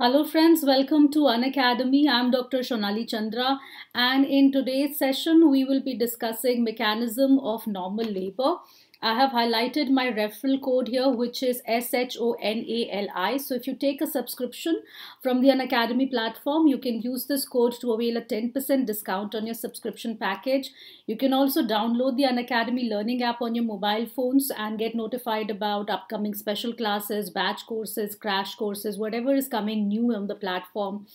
Hello friends, welcome to Unacademy. I'm Dr. Shonali Chandra and in today's session we will be discussing mechanism of normal labor. I have highlighted my referral code here, which is SHONALI. So if you take a subscription from the Unacademy platform, you can use this code to avail a 10% discount on your subscription package. You can also download the Unacademy learning app on your mobile phones and get notified about upcoming special classes, batch courses, crash courses, whatever is coming new on the platform.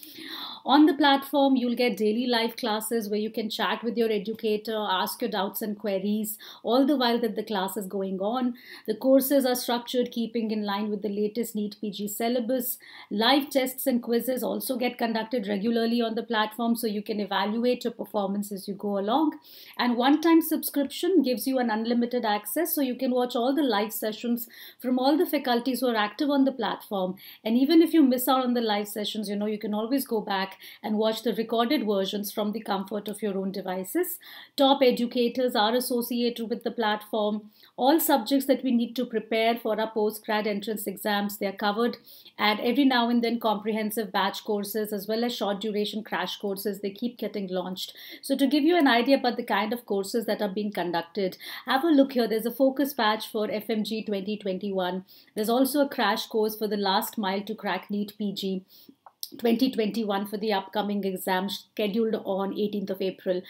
On the platform, you'll get daily live classes where you can chat with your educator, ask your doubts and queries, all the while that the classes going on. The courses are structured keeping in line with the latest NEET PG syllabus. Live tests and quizzes also get conducted regularly on the platform so you can evaluate your performance as you go along. And one-time subscription gives you an unlimited access so you can watch all the live sessions from all the faculties who are active on the platform. And even if you miss out on the live sessions, you know, you can always go back and watch the recorded versions from the comfort of your own devices. Top educators are associated with the platform all subjects that we need to prepare for our post-grad entrance exams, they are covered. And every now and then comprehensive batch courses as well as short duration crash courses, they keep getting launched. So to give you an idea about the kind of courses that are being conducted, have a look here. There's a focus batch for FMG 2021. There's also a crash course for the last mile to crack NEET PG. 2021 for the upcoming exam scheduled on 18th of April.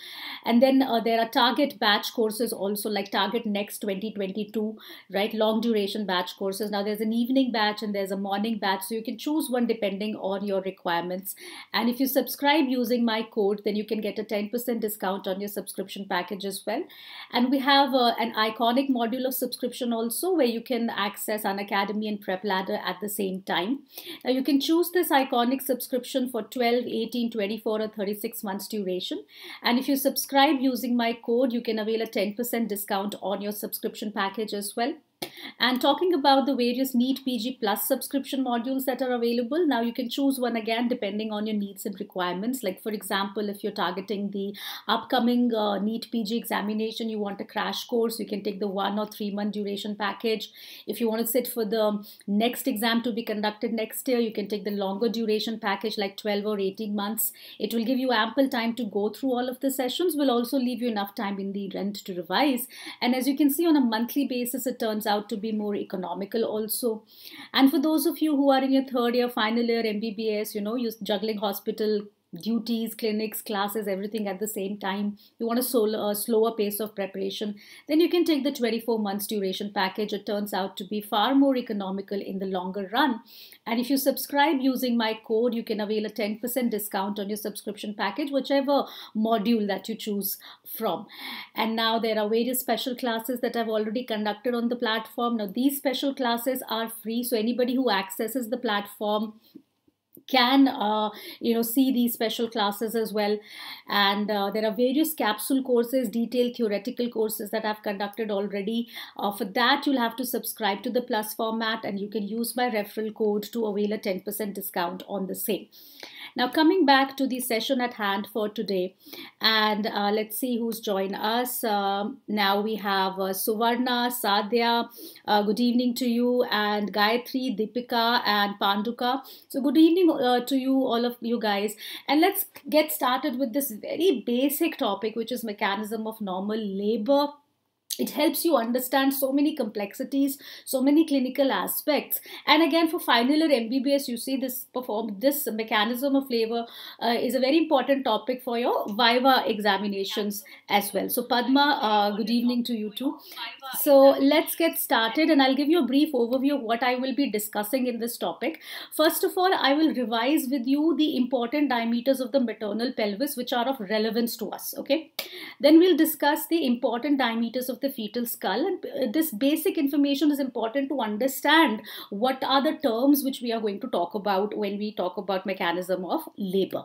And then uh, there are target batch courses also like target next 2022, right? Long duration batch courses. Now there's an evening batch and there's a morning batch. So you can choose one depending on your requirements. And if you subscribe using my code, then you can get a 10% discount on your subscription package as well. And we have uh, an iconic module of subscription also where you can access an academy and prep ladder at the same time. Now you can choose this iconic subscription for 12, 18, 24 or 36 months duration. And if you subscribe using my code, you can avail a 10% discount on your subscription package as well and talking about the various NEET PG Plus subscription modules that are available. Now you can choose one again depending on your needs and requirements. Like for example, if you're targeting the upcoming uh, NEET PG examination, you want a crash course, you can take the one or three month duration package. If you want to sit for the next exam to be conducted next year, you can take the longer duration package like 12 or 18 months. It will give you ample time to go through all of the sessions, will also leave you enough time in the rent to revise. And as you can see on a monthly basis, it turns out to be more economical also and for those of you who are in your third year final year mbbs you know you're juggling hospital duties, clinics, classes, everything at the same time, you want a, solar, a uh, slower pace of preparation, then you can take the 24 months duration package. It turns out to be far more economical in the longer run. And if you subscribe using my code, you can avail a 10% discount on your subscription package, whichever module that you choose from. And now there are various special classes that I've already conducted on the platform. Now, these special classes are free, so anybody who accesses the platform, can uh, you know see these special classes as well and uh, there are various capsule courses detailed theoretical courses that i've conducted already uh, for that you'll have to subscribe to the plus format and you can use my referral code to avail a 10% discount on the same now, coming back to the session at hand for today, and uh, let's see who's joined us. Uh, now we have uh, Suvarna, Sadhya, uh, good evening to you, and Gayatri, Deepika, and Panduka. So, good evening uh, to you, all of you guys. And let's get started with this very basic topic, which is mechanism of normal labor it helps you understand so many complexities so many clinical aspects and again for final year mbbs you see this perform this mechanism of flavor uh, is a very important topic for your viva examinations as well so padma uh, good evening to you too so let's get started and i'll give you a brief overview of what i will be discussing in this topic first of all i will revise with you the important diameters of the maternal pelvis which are of relevance to us okay then we'll discuss the important diameters of the the fetal skull. And uh, this basic information is important to understand what are the terms which we are going to talk about when we talk about mechanism of labor.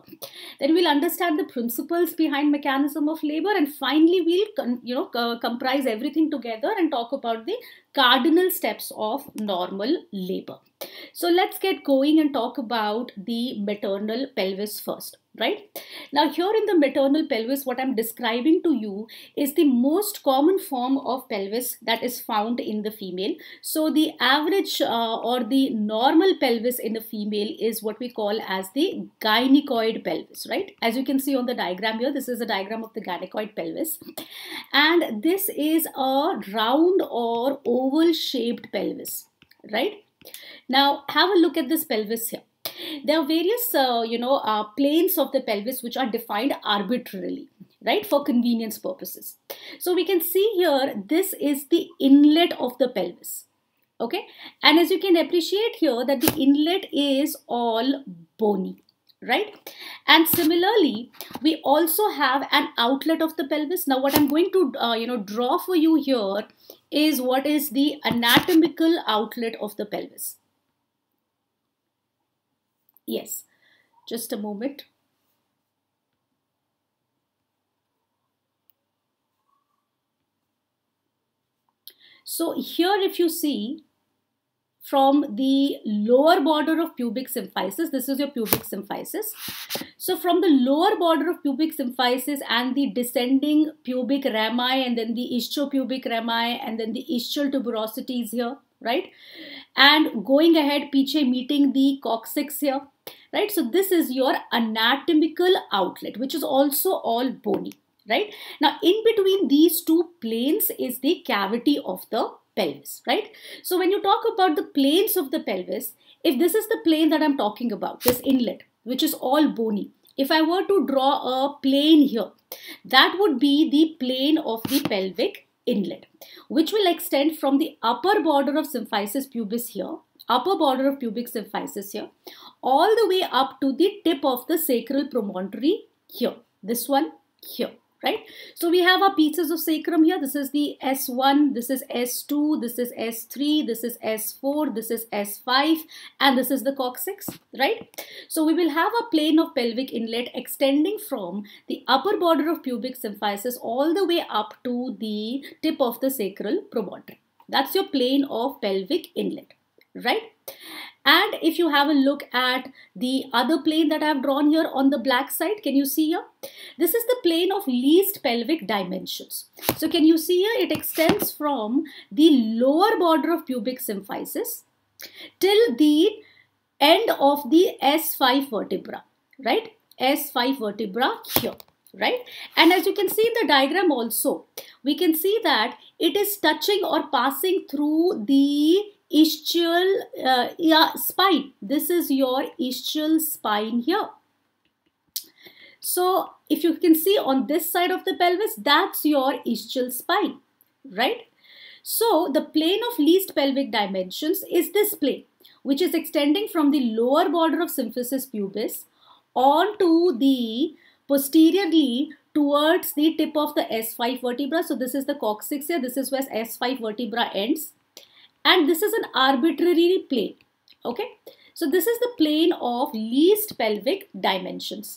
Then we'll understand the principles behind mechanism of labor. And finally, we'll you know, comprise everything together and talk about the cardinal steps of normal labor. So let's get going and talk about the maternal pelvis first, right? Now here in the maternal pelvis, what I'm describing to you is the most common form of pelvis that is found in the female. So the average uh, or the normal pelvis in the female is what we call as the gynecoid pelvis, right? As you can see on the diagram here, this is a diagram of the gynecoid pelvis. And this is a round or oval oval shaped pelvis, right? Now have a look at this pelvis here. There are various, uh, you know, uh, planes of the pelvis which are defined arbitrarily, right, for convenience purposes. So we can see here, this is the inlet of the pelvis, okay? And as you can appreciate here that the inlet is all bony, right and similarly we also have an outlet of the pelvis now what i'm going to uh, you know draw for you here is what is the anatomical outlet of the pelvis yes just a moment so here if you see from the lower border of pubic symphysis. This is your pubic symphysis. So from the lower border of pubic symphysis and the descending pubic rami and then the ischiopubic rami and then the ischial tuberosities is here, right? And going ahead, piche meeting the coccyx here, right? So this is your anatomical outlet, which is also all bony, right? Now in between these two planes is the cavity of the pelvis, right? So when you talk about the planes of the pelvis, if this is the plane that I'm talking about, this inlet, which is all bony, if I were to draw a plane here, that would be the plane of the pelvic inlet, which will extend from the upper border of symphysis pubis here, upper border of pubic symphysis here, all the way up to the tip of the sacral promontory here, this one here right? So we have our pieces of sacrum here. This is the S1, this is S2, this is S3, this is S4, this is S5, and this is the coccyx, right? So we will have a plane of pelvic inlet extending from the upper border of pubic symphysis all the way up to the tip of the sacral promontory. That's your plane of pelvic inlet, right? And if you have a look at the other plane that I've drawn here on the black side, can you see here? This is the plane of least pelvic dimensions. So can you see here? It extends from the lower border of pubic symphysis till the end of the S5 vertebra, right? S5 vertebra here right and as you can see in the diagram also we can see that it is touching or passing through the ischial uh, yeah, spine. This is your ischial spine here. So if you can see on this side of the pelvis, that's your ischial spine, right? So the plane of least pelvic dimensions is this plane, which is extending from the lower border of symphysis pubis onto the posteriorly towards the tip of the S5 vertebra. So this is the coccyx here. This is where S5 vertebra ends and this is an arbitrary plane okay so this is the plane of least pelvic dimensions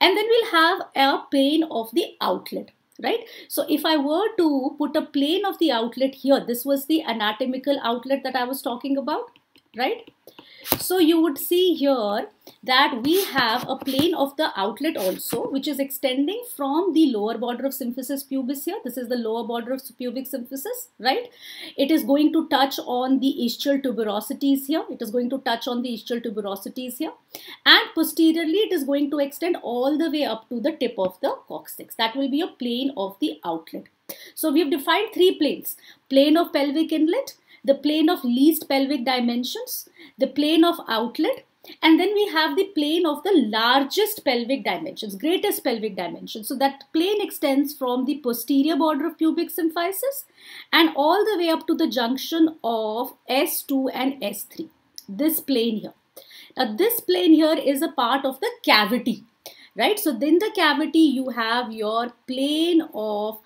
and then we'll have a plane of the outlet right so if i were to put a plane of the outlet here this was the anatomical outlet that i was talking about right so you would see here that we have a plane of the outlet also which is extending from the lower border of symphysis pubis here. This is the lower border of pubic symphysis, right? It is going to touch on the ischial tuberosities here. It is going to touch on the ischial tuberosities here. And posteriorly it is going to extend all the way up to the tip of the coccyx. That will be a plane of the outlet. So we have defined three planes. Plane of pelvic inlet, the plane of least pelvic dimensions, the plane of outlet, and then we have the plane of the largest pelvic dimensions, greatest pelvic dimensions. So that plane extends from the posterior border of pubic symphysis and all the way up to the junction of S2 and S3, this plane here. Now this plane here is a part of the cavity, right? So in the cavity you have your plane of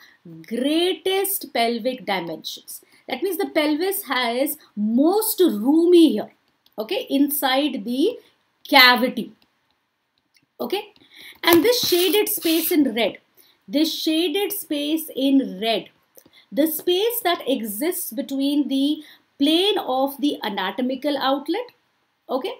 greatest pelvic dimensions. That means the pelvis has most roomy here, okay, inside the cavity, okay. And this shaded space in red, this shaded space in red, the space that exists between the plane of the anatomical outlet, okay,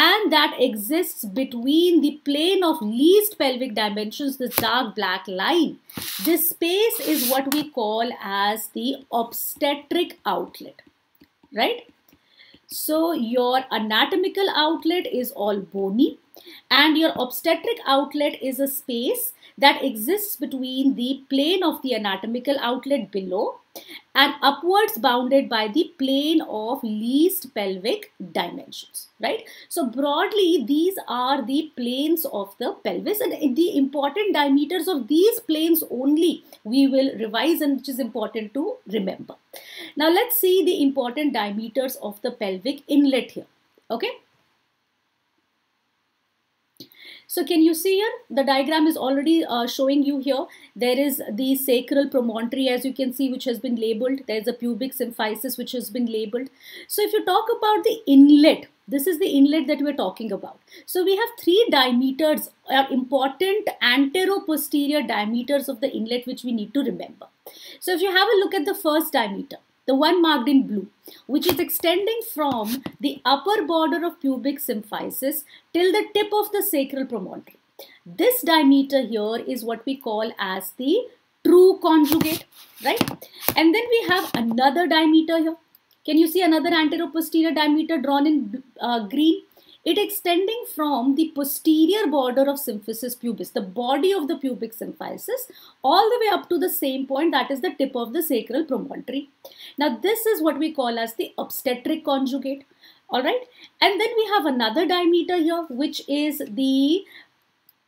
and that exists between the plane of least pelvic dimensions, this dark black line. This space is what we call as the obstetric outlet, right? So your anatomical outlet is all bony and your obstetric outlet is a space that exists between the plane of the anatomical outlet below and upwards bounded by the plane of least pelvic dimensions, right? So broadly, these are the planes of the pelvis and the important diameters of these planes only we will revise and which is important to remember. Now let's see the important diameters of the pelvic inlet here, okay? So can you see here? The diagram is already uh, showing you here. There is the sacral promontory as you can see which has been labeled. There's a pubic symphysis which has been labeled. So if you talk about the inlet, this is the inlet that we're talking about. So we have three diameters, uh, important antero-posterior diameters of the inlet which we need to remember. So if you have a look at the first diameter, the one marked in blue, which is extending from the upper border of pubic symphysis till the tip of the sacral promontory. This diameter here is what we call as the true conjugate, right? And then we have another diameter here. Can you see another anteroposterior diameter drawn in uh, green? It extending from the posterior border of symphysis pubis, the body of the pubic symphysis, all the way up to the same point, that is the tip of the sacral promontory. Now, this is what we call as the obstetric conjugate. All right. And then we have another diameter here, which is the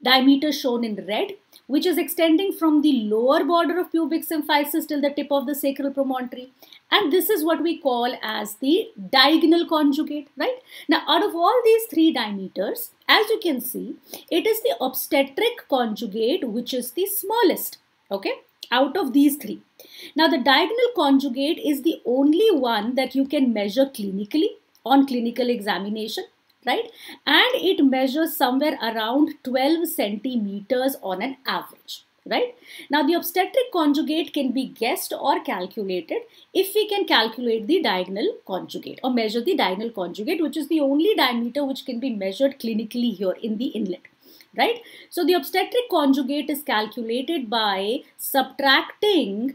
diameter shown in red which is extending from the lower border of pubic symphysis till the tip of the sacral promontory. And this is what we call as the diagonal conjugate, right? Now, out of all these three diameters, as you can see, it is the obstetric conjugate which is the smallest, okay, out of these three. Now, the diagonal conjugate is the only one that you can measure clinically on clinical examination right? And it measures somewhere around 12 centimeters on an average right? Now the obstetric conjugate can be guessed or calculated if we can calculate the diagonal conjugate or measure the diagonal conjugate which is the only diameter which can be measured clinically here in the inlet right so the obstetric conjugate is calculated by subtracting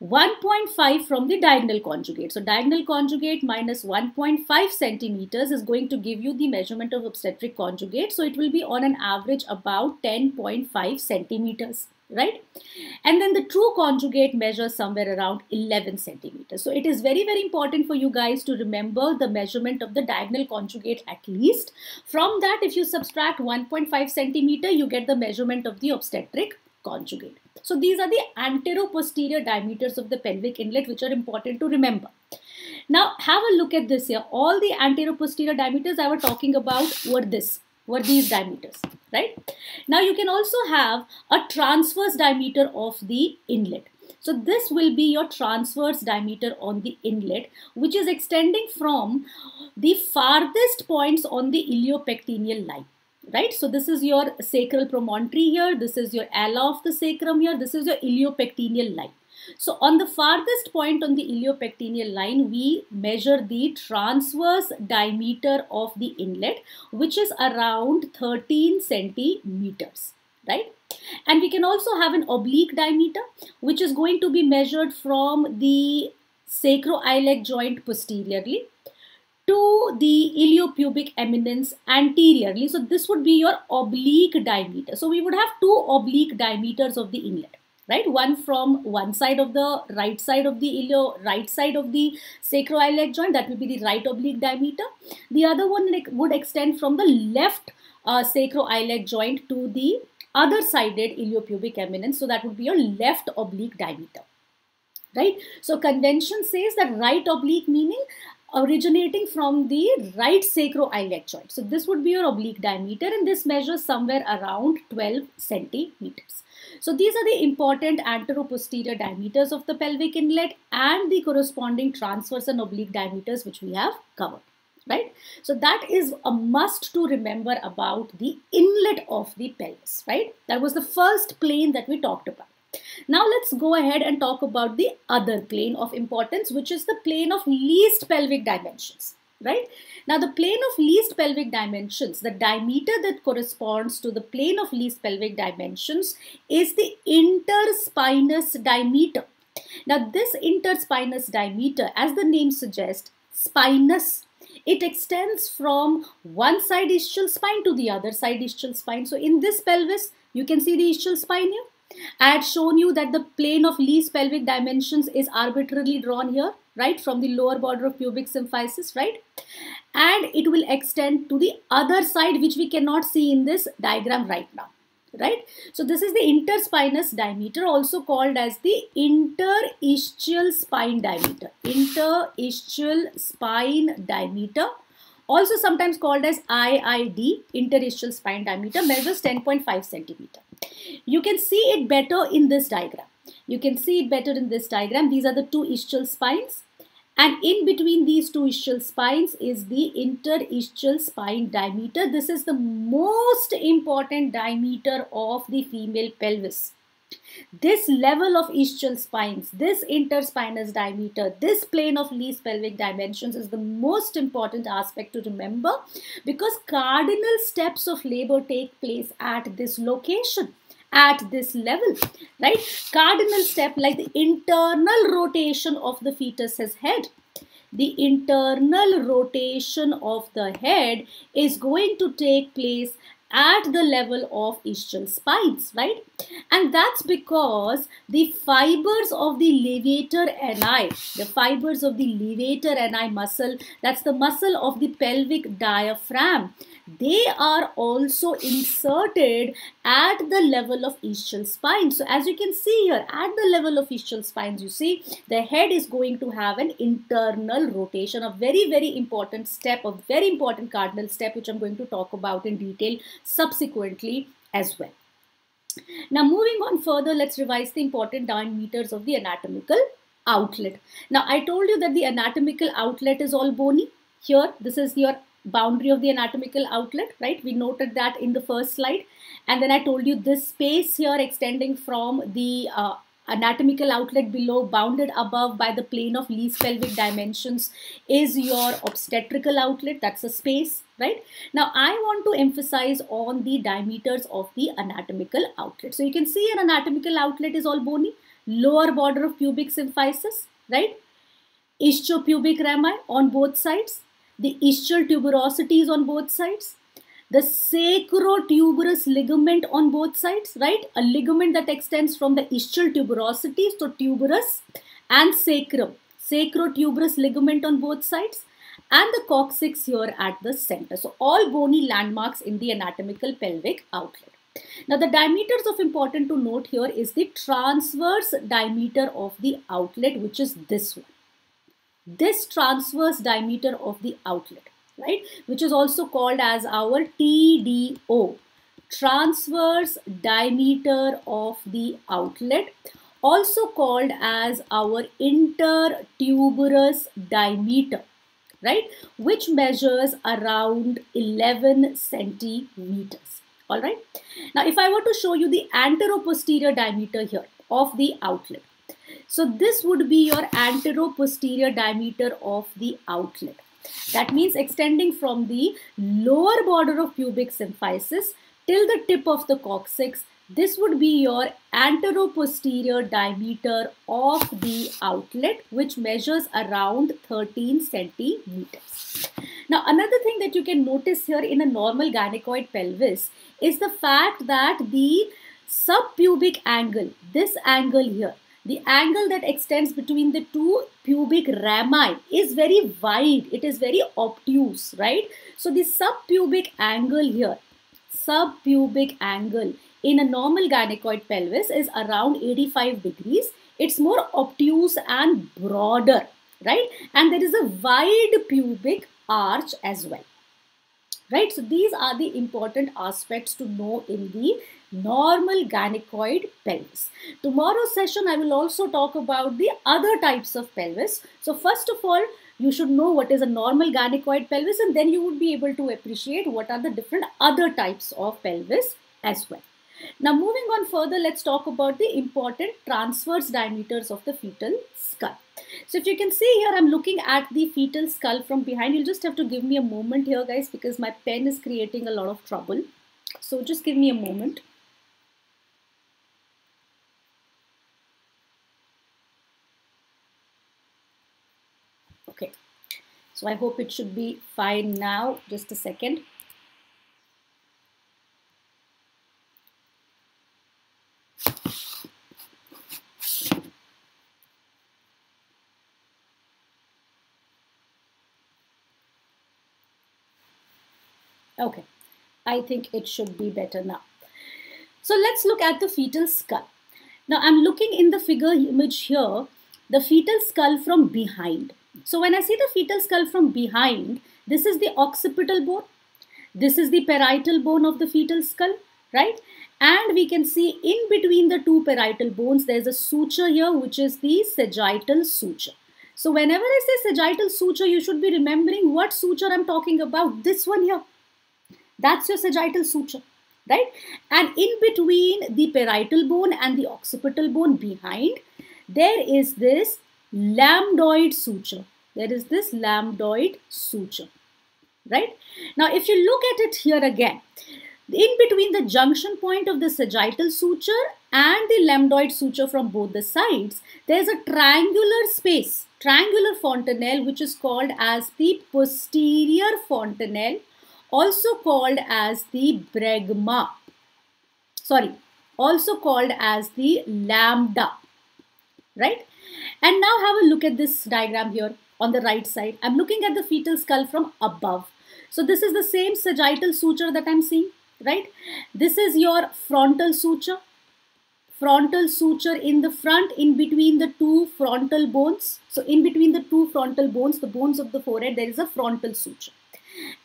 1.5 from the diagonal conjugate. So diagonal conjugate minus 1.5 centimeters is going to give you the measurement of obstetric conjugate. So it will be on an average about 10.5 centimeters, right? And then the true conjugate measures somewhere around 11 centimeters. So it is very, very important for you guys to remember the measurement of the diagonal conjugate at least. From that, if you subtract 1.5 centimeter, you get the measurement of the obstetric conjugate. So these are the anteroposterior diameters of the pelvic inlet which are important to remember. Now have a look at this here. All the anteroposterior diameters I was talking about were this, were these diameters, right? Now you can also have a transverse diameter of the inlet. So this will be your transverse diameter on the inlet which is extending from the farthest points on the iliopectineal line right? So this is your sacral promontory here, this is your ala of the sacrum here, this is your iliopectineal line. So on the farthest point on the iliopectineal line, we measure the transverse diameter of the inlet, which is around 13 centimeters, right? And we can also have an oblique diameter, which is going to be measured from the sacroiliac joint posteriorly to the iliopubic eminence anteriorly. So this would be your oblique diameter. So we would have two oblique diameters of the inlet right one from one side of the right side of the ilio right side of the sacroiliac joint that would be the right oblique diameter the other one would extend from the left uh, sacroiliac joint to the other sided iliopubic eminence so that would be your left oblique diameter right so convention says that right oblique meaning originating from the right sacroiliac joint. So this would be your oblique diameter and this measures somewhere around 12 centimeters. So these are the important anteroposterior diameters of the pelvic inlet and the corresponding transverse and oblique diameters which we have covered. Right? So that is a must to remember about the inlet of the pelvis, right? That was the first plane that we talked about. Now let's go ahead and talk about the other plane of importance, which is the plane of least pelvic dimensions, right? Now the plane of least pelvic dimensions, the diameter that corresponds to the plane of least pelvic dimensions is the interspinous diameter. Now this interspinous diameter, as the name suggests, spinous it extends from one side ischial spine to the other side ischial spine. So in this pelvis, you can see the ischial spine here I had shown you that the plane of least pelvic dimensions is arbitrarily drawn here, right, from the lower border of pubic symphysis, right? And it will extend to the other side, which we cannot see in this diagram right now, right? So this is the interspinous diameter, also called as the interischial spine diameter, interischial spine diameter, also sometimes called as IID, interischial spine diameter, measures 10.5 centimeter. You can see it better in this diagram. You can see it better in this diagram. These are the two ischial spines and in between these two ischial spines is the interischial spine diameter. This is the most important diameter of the female pelvis. This level of ischial spines, this interspinous diameter, this plane of least pelvic dimensions is the most important aspect to remember because cardinal steps of labor take place at this location at this level right cardinal step like the internal rotation of the fetus's head the internal rotation of the head is going to take place at the level of ischial spines, right? And that's because the fibers of the levator ani, the fibers of the levator ani muscle, that's the muscle of the pelvic diaphragm, they are also inserted at the level of ischial spine. So as you can see here, at the level of ischial spines, you see the head is going to have an internal rotation, a very, very important step, a very important cardinal step, which I'm going to talk about in detail subsequently as well. Now moving on further, let's revise the important diameters of the anatomical outlet. Now I told you that the anatomical outlet is all bony. Here, this is your boundary of the anatomical outlet, right? We noted that in the first slide. And then I told you this space here extending from the uh, anatomical outlet below bounded above by the plane of least pelvic dimensions is your obstetrical outlet that's a space right now i want to emphasize on the diameters of the anatomical outlet so you can see an anatomical outlet is all bony lower border of pubic symphysis right ischiopubic rami on both sides the ischial tuberosity is on both sides the sacrotuberous ligament on both sides right a ligament that extends from the ischial tuberosity so tuberous and sacrum sacrotuberous ligament on both sides and the coccyx here at the center so all bony landmarks in the anatomical pelvic outlet now the diameters of important to note here is the transverse diameter of the outlet which is this one this transverse diameter of the outlet, right? Which is also called as our TDO, transverse diameter of the outlet, also called as our intertuberous diameter, right? Which measures around 11 centimeters, all right? Now, if I were to show you the anteroposterior diameter here of the outlet, so this would be your anteroposterior diameter of the outlet. That means extending from the lower border of pubic symphysis till the tip of the coccyx. This would be your anteroposterior diameter of the outlet which measures around 13 centimeters. Now another thing that you can notice here in a normal gynecoid pelvis is the fact that the subpubic angle, this angle here, the angle that extends between the two pubic rami is very wide. It is very obtuse, right? So the subpubic angle here, subpubic angle in a normal gynecoid pelvis is around 85 degrees. It's more obtuse and broader, right? And there is a wide pubic arch as well right so these are the important aspects to know in the normal gynecoid pelvis. Tomorrow's session I will also talk about the other types of pelvis. So first of all, you should know what is a normal gynecoid pelvis and then you would be able to appreciate what are the different other types of pelvis as well. Now moving on further, let's talk about the important transverse diameters of the fetal skull. So if you can see here, I'm looking at the fetal skull from behind. You'll just have to give me a moment here guys because my pen is creating a lot of trouble. So just give me a moment. So I hope it should be fine now. Just a second. Okay, I think it should be better now. So let's look at the fetal skull. Now I'm looking in the figure image here, the fetal skull from behind. So when I see the fetal skull from behind, this is the occipital bone. This is the parietal bone of the fetal skull, right? And we can see in between the two parietal bones, there's a suture here, which is the sagittal suture. So whenever I say sagittal suture, you should be remembering what suture I'm talking about. This one here. That's your sagittal suture, right? And in between the parietal bone and the occipital bone behind, there is this lambdoid suture. There is this lambdoid suture, right? Now, if you look at it here again, in between the junction point of the sagittal suture and the lambdoid suture from both the sides, there's a triangular space, triangular fontanelle, which is called as the posterior fontanelle, also called as the bregma. Sorry, also called as the lambda right? And now have a look at this diagram here on the right side. I'm looking at the fetal skull from above. So this is the same sagittal suture that I'm seeing, right? This is your frontal suture, frontal suture in the front in between the two frontal bones. So in between the two frontal bones, the bones of the forehead, there is a frontal suture.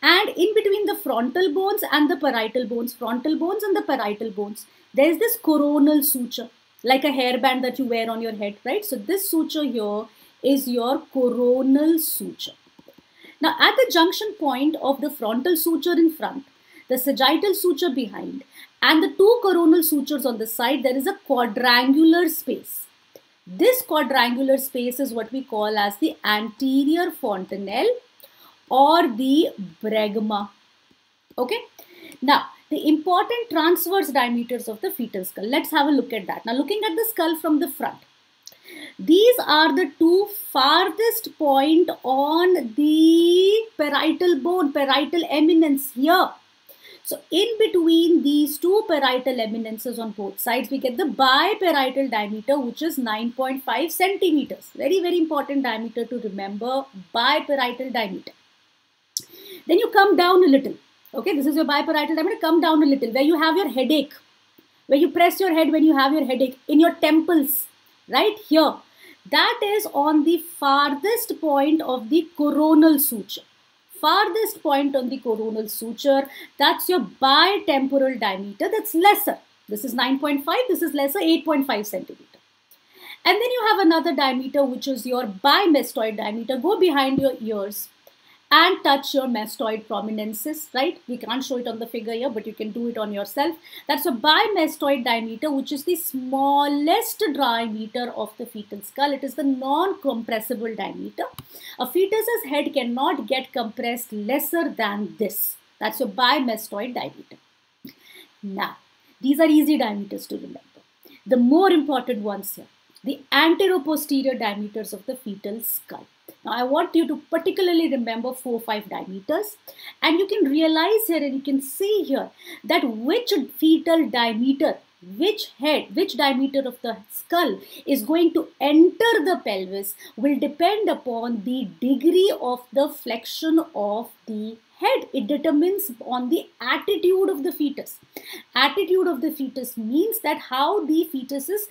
And in between the frontal bones and the parietal bones, frontal bones and the parietal bones, there is this coronal suture like a hairband that you wear on your head, right? So this suture here is your coronal suture. Now at the junction point of the frontal suture in front, the sagittal suture behind, and the two coronal sutures on the side, there is a quadrangular space. This quadrangular space is what we call as the anterior fontanelle or the bregma. Okay. Now, the important transverse diameters of the fetal skull. Let's have a look at that. Now looking at the skull from the front. These are the two farthest point on the parietal bone, parietal eminence here. So in between these two parietal eminences on both sides, we get the biparietal diameter, which is 9.5 centimeters. Very, very important diameter to remember, biparietal diameter. Then you come down a little. Okay, this is your biparietal. diameter. come down a little where you have your headache, where you press your head when you have your headache in your temples, right here. That is on the farthest point of the coronal suture. Farthest point on the coronal suture, that's your bitemporal diameter, that's lesser. This is 9.5, this is lesser 8.5 centimeter. And then you have another diameter which is your bimestoid diameter, go behind your ears and touch your mastoid prominences, right? We can't show it on the figure here, but you can do it on yourself. That's a bimastoid diameter, which is the smallest diameter of the fetal skull. It is the non-compressible diameter. A fetus's head cannot get compressed lesser than this. That's your bimastoid diameter. Now, these are easy diameters to remember. The more important ones here, the anteroposterior diameters of the fetal skull. Now I want you to particularly remember 4, 5 diameters and you can realize here and you can see here that which fetal diameter, which head, which diameter of the skull is going to enter the pelvis will depend upon the degree of the flexion of the head. It determines on the attitude of the fetus. Attitude of the fetus means that how the fetus is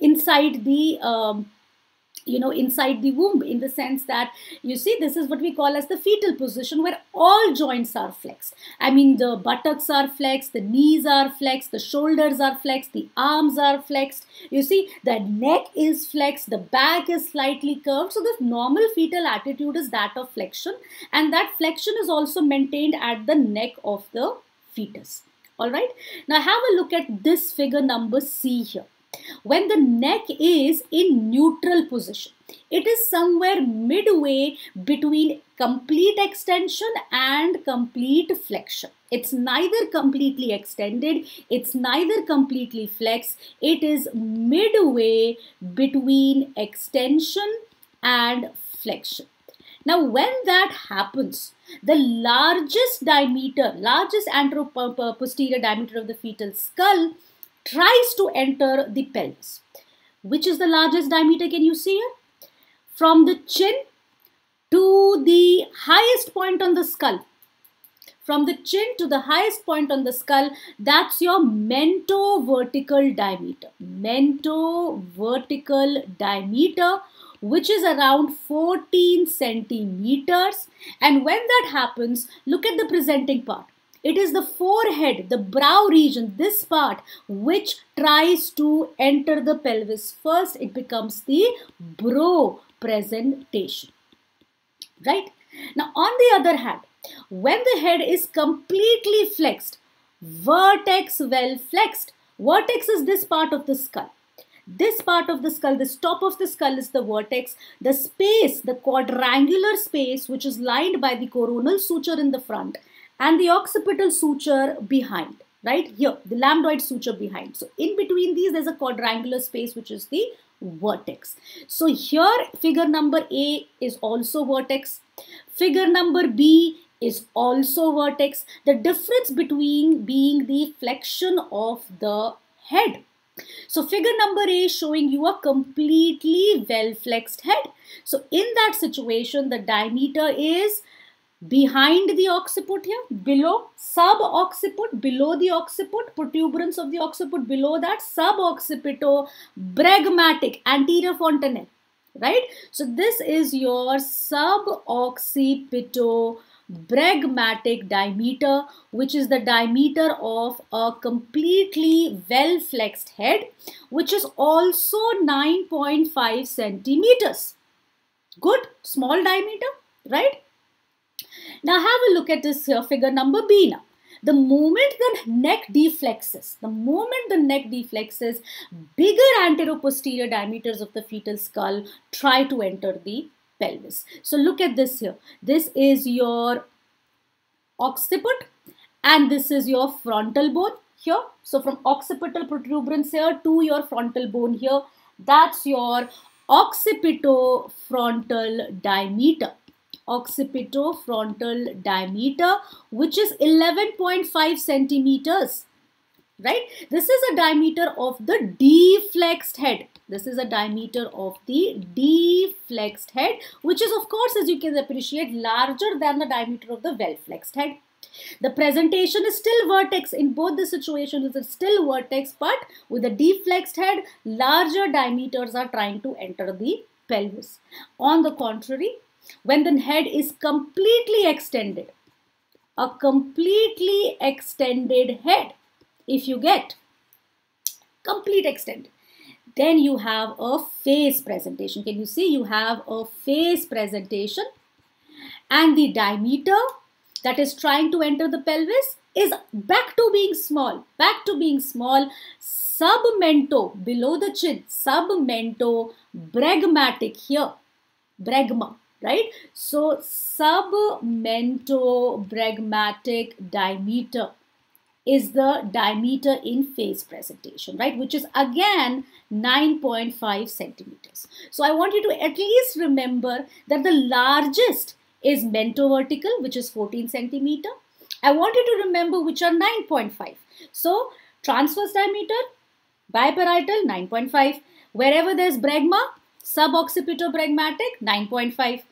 inside the um, you know inside the womb in the sense that you see this is what we call as the fetal position where all joints are flexed i mean the buttocks are flexed the knees are flexed the shoulders are flexed the arms are flexed you see the neck is flexed the back is slightly curved so the normal fetal attitude is that of flexion and that flexion is also maintained at the neck of the fetus all right now have a look at this figure number c here when the neck is in neutral position. It is somewhere midway between complete extension and complete flexion. It's neither completely extended, it's neither completely flexed. It is midway between extension and flexion. Now, when that happens, the largest diameter, largest anteroposterior diameter of the fetal skull tries to enter the pelvis. Which is the largest diameter can you see here? From the chin to the highest point on the skull. From the chin to the highest point on the skull, that's your mentovertical diameter. Mentovertical diameter which is around 14 centimeters and when that happens look at the presenting part it is the forehead, the brow region, this part, which tries to enter the pelvis first. It becomes the bro presentation. Right? Now, on the other hand, when the head is completely flexed, vertex well flexed, vertex is this part of the skull this part of the skull, this top of the skull is the vertex. The space, the quadrangular space, which is lined by the coronal suture in the front, and the occipital suture behind, right here, the lambdoid suture behind. So in between these, there's a quadrangular space, which is the vertex. So here, figure number A is also vertex. Figure number B is also vertex. The difference between being the flexion of the head. So figure number A showing you a completely well flexed head. So in that situation, the diameter is behind the occiput here, below, sub-occiput, below the occiput, protuberance of the occiput, below that, sub-occipito, bregmatic, anterior fontanelle, right? So this is your sub-occipito bregmatic diameter, which is the diameter of a completely well flexed head, which is also 9.5 centimeters. Good, small diameter, right? Now have a look at this here uh, figure number B now. The moment the neck deflexes, the moment the neck deflexes, bigger anteroposterior diameters of the fetal skull try to enter the pelvis. So look at this here. This is your occiput and this is your frontal bone here. So from occipital protuberance here to your frontal bone here, that's your occipitofrontal diameter occipitofrontal diameter which is 11.5 centimeters right this is a diameter of the deflexed head this is a diameter of the deflexed head which is of course as you can appreciate larger than the diameter of the well flexed head the presentation is still vertex in both the situations it's still vertex but with the deflexed head larger diameters are trying to enter the pelvis on the contrary when the head is completely extended. A completely extended head, if you get complete extent, then you have a face presentation. Can you see you have a face presentation and the diameter that is trying to enter the pelvis is back to being small, back to being small, submento, below the chin, submento, bregmatic here, bregma right? So sub-mento-bragmatic diameter is the diameter in phase presentation, right? Which is again 9.5 centimeters. So I want you to at least remember that the largest is mento vertical, which is 14 centimeter. I want you to remember which are 9.5. So transverse diameter, biparietal 9.5. Wherever there's bregma, suboccipital 9.5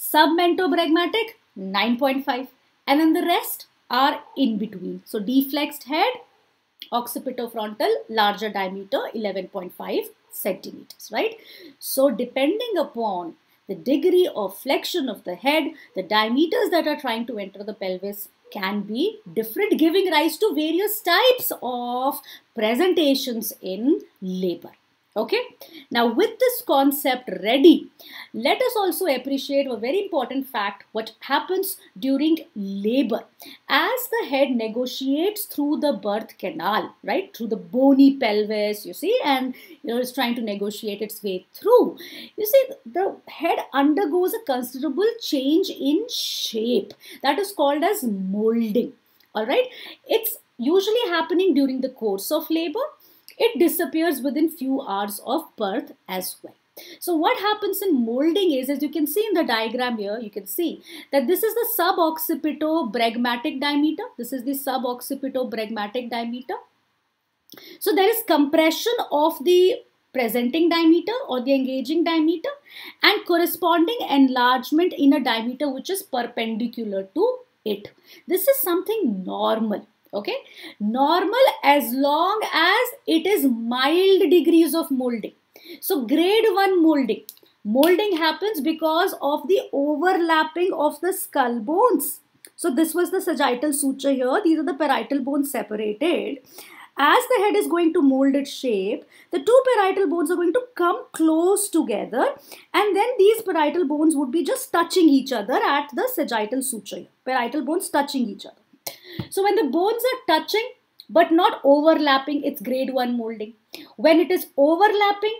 Submentobragmatic 9.5 and then the rest are in between. So deflexed head, occipitofrontal, larger diameter 11.5 centimeters, right? So depending upon the degree of flexion of the head, the diameters that are trying to enter the pelvis can be different, giving rise to various types of presentations in labor okay now with this concept ready let us also appreciate a very important fact what happens during labor as the head negotiates through the birth canal right through the bony pelvis you see and you know it's trying to negotiate its way through you see the head undergoes a considerable change in shape that is called as molding all right it's usually happening during the course of labor it disappears within few hours of birth as well. So what happens in molding is, as you can see in the diagram here, you can see that this is the suboccipito-bregmatic diameter. This is the suboccipito-bregmatic diameter. So there is compression of the presenting diameter or the engaging diameter and corresponding enlargement in a diameter which is perpendicular to it. This is something normal okay normal as long as it is mild degrees of molding so grade 1 molding molding happens because of the overlapping of the skull bones so this was the sagittal suture here these are the parietal bones separated as the head is going to mold its shape, the two parietal bones are going to come close together and then these parietal bones would be just touching each other at the sagittal suture. Parietal bones touching each other. So when the bones are touching but not overlapping, it's grade 1 molding. When it is overlapping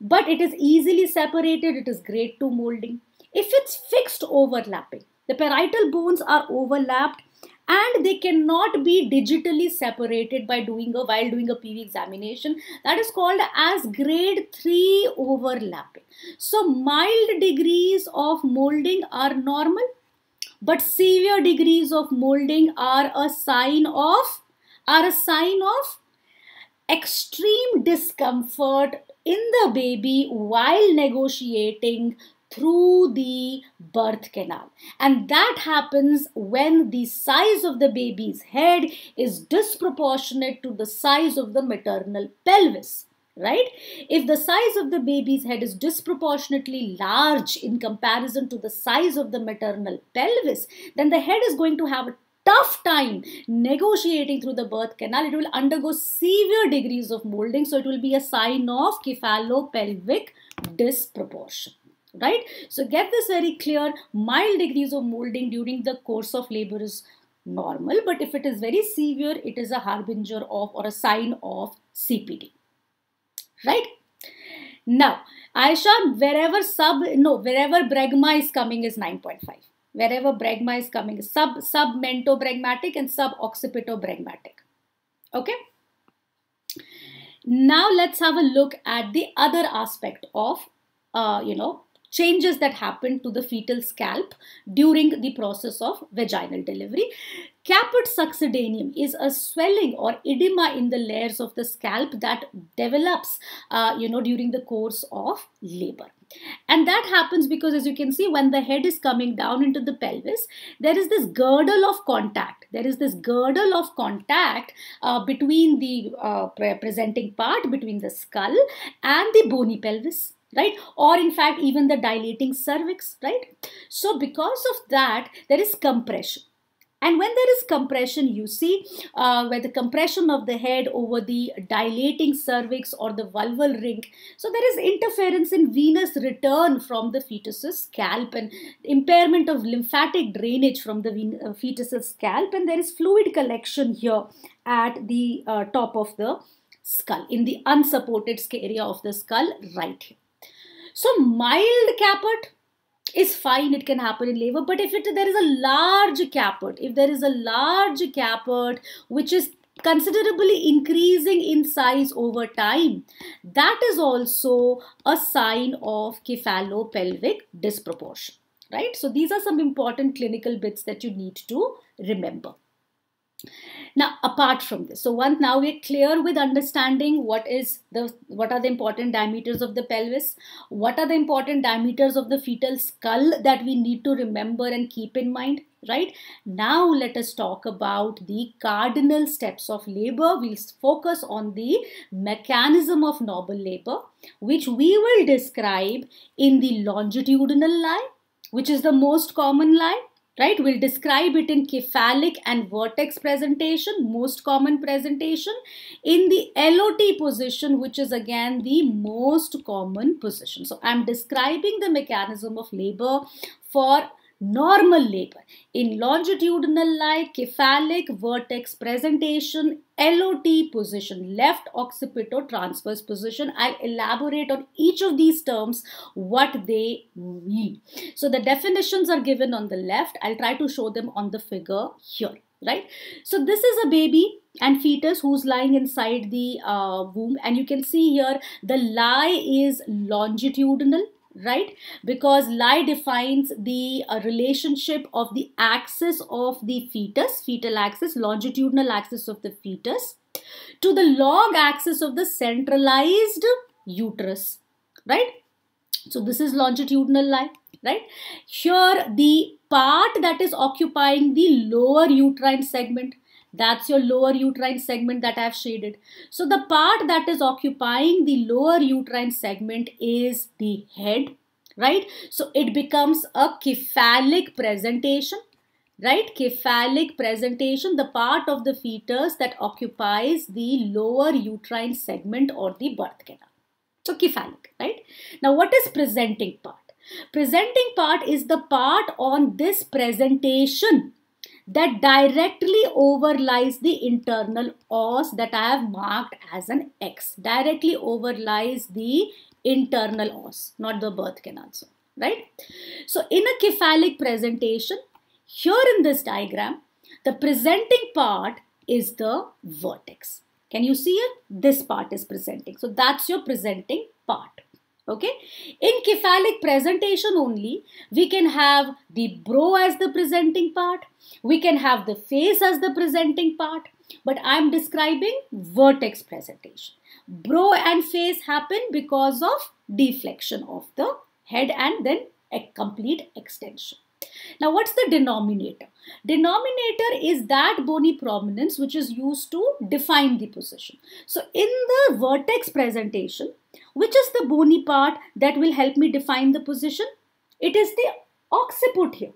but it is easily separated, it is grade 2 molding. If it's fixed overlapping, the parietal bones are overlapped and they cannot be digitally separated by doing a while doing a PV examination. That is called as grade 3 overlapping. So mild degrees of molding are normal but severe degrees of molding are a sign of are a sign of extreme discomfort in the baby while negotiating through the birth canal and that happens when the size of the baby's head is disproportionate to the size of the maternal pelvis right? If the size of the baby's head is disproportionately large in comparison to the size of the maternal pelvis, then the head is going to have a tough time negotiating through the birth canal. It will undergo severe degrees of molding, so it will be a sign of cephalopelvic disproportion right so get this very clear mild degrees of molding during the course of labor is normal but if it is very severe it is a harbinger of or a sign of cpd right? Now, Aisha, wherever sub, no, wherever Bregma is coming is 9.5. Wherever Bregma is coming, sub, sub mentobregmatic and sub occipitobregmatic. Okay. Now let's have a look at the other aspect of, uh, you know, changes that happen to the fetal scalp during the process of vaginal delivery. Caput succedaneum is a swelling or edema in the layers of the scalp that develops, uh, you know, during the course of labor. And that happens because as you can see, when the head is coming down into the pelvis, there is this girdle of contact. There is this girdle of contact uh, between the uh, presenting part, between the skull and the bony pelvis right or in fact even the dilating cervix right so because of that there is compression and when there is compression, you see uh, where the compression of the head over the dilating cervix or the vulval ring. So there is interference in venous return from the fetus's scalp and impairment of lymphatic drainage from the uh, fetus's scalp. And there is fluid collection here at the uh, top of the skull in the unsupported area of the skull right here. So mild caput is fine, it can happen in labor, but if it, there is a large caput, if there is a large caput which is considerably increasing in size over time. That is also a sign of cephalopelvic disproportion, right? So these are some important clinical bits that you need to remember now apart from this so once now we're clear with understanding what is the what are the important diameters of the pelvis what are the important diameters of the fetal skull that we need to remember and keep in mind right now let us talk about the cardinal steps of labor we'll focus on the mechanism of normal labor which we will describe in the longitudinal line which is the most common line right? We'll describe it in cephalic and vertex presentation, most common presentation. In the LOT position, which is again the most common position. So I'm describing the mechanism of labor for normal labor in longitudinal lie, cephalic, vertex presentation, LOT position, left occipito transverse position. I'll elaborate on each of these terms what they mean. So the definitions are given on the left. I'll try to show them on the figure here right so this is a baby and fetus who's lying inside the uh, womb and you can see here the lie is longitudinal right because lie defines the uh, relationship of the axis of the fetus fetal axis longitudinal axis of the fetus to the log axis of the centralized uterus right so this is longitudinal lie right here the part that is occupying the lower uterine segment that's your lower uterine segment that I've shaded. So the part that is occupying the lower uterine segment is the head, right? So it becomes a cephalic presentation right cephalic presentation the part of the fetus that occupies the lower uterine segment or the birth canal so cephalic right now what is presenting part presenting part is the part on this presentation that directly overlies the internal os that I have marked as an X. Directly overlies the internal os, not the birth canal zone, right? So in a cephalic presentation, here in this diagram, the presenting part is the vertex. Can you see it? This part is presenting. So that's your presenting part okay in cephalic presentation only we can have the brow as the presenting part we can have the face as the presenting part but i'm describing vertex presentation brow and face happen because of deflection of the head and then a complete extension now what's the denominator? Denominator is that bony prominence which is used to define the position. So in the vertex presentation, which is the bony part that will help me define the position? It is the occiput here,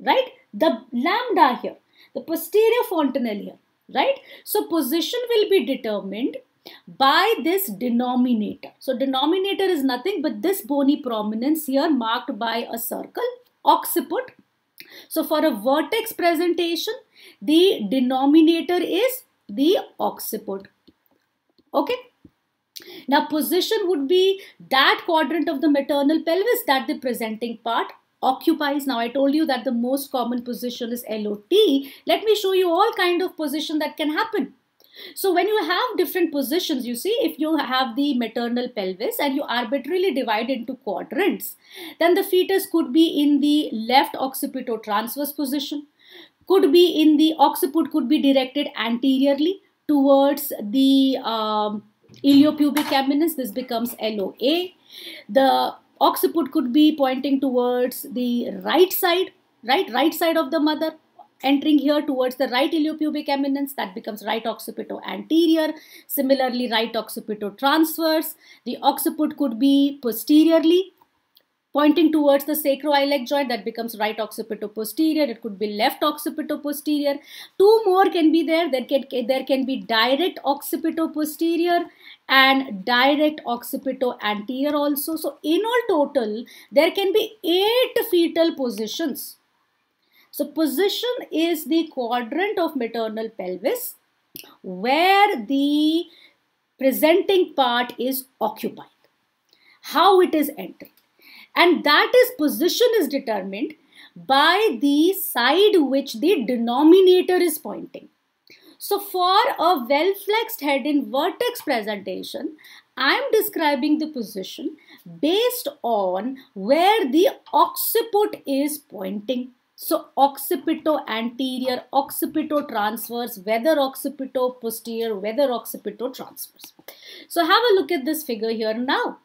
right? The lambda here, the posterior fontanelle here, right? So position will be determined by this denominator. So denominator is nothing but this bony prominence here marked by a circle occiput. So for a vertex presentation, the denominator is the occiput. Okay. Now position would be that quadrant of the maternal pelvis that the presenting part occupies. Now I told you that the most common position is LOT. Let me show you all kind of position that can happen. So when you have different positions, you see, if you have the maternal pelvis and you arbitrarily divide into quadrants, then the fetus could be in the left occipito-transverse position, could be in the occiput could be directed anteriorly towards the um, iliopubic caminus. This becomes LOA. The occiput could be pointing towards the right side, right, right side of the mother entering here towards the right iliopubic eminence that becomes right occipito anterior similarly right occipito transverse the occiput could be posteriorly pointing towards the sacroiliac joint that becomes right occipito posterior it could be left occipito posterior two more can be there there can there can be direct occipito posterior and direct occipito anterior also so in all total there can be eight fetal positions so position is the quadrant of maternal pelvis where the presenting part is occupied, how it is entered. And that is position is determined by the side which the denominator is pointing. So for a well-flexed head in vertex presentation, I am describing the position based on where the occiput is pointing. So occipito anterior, occipito transverse, whether occipito posterior, whether occipito transverse. So have a look at this figure here now.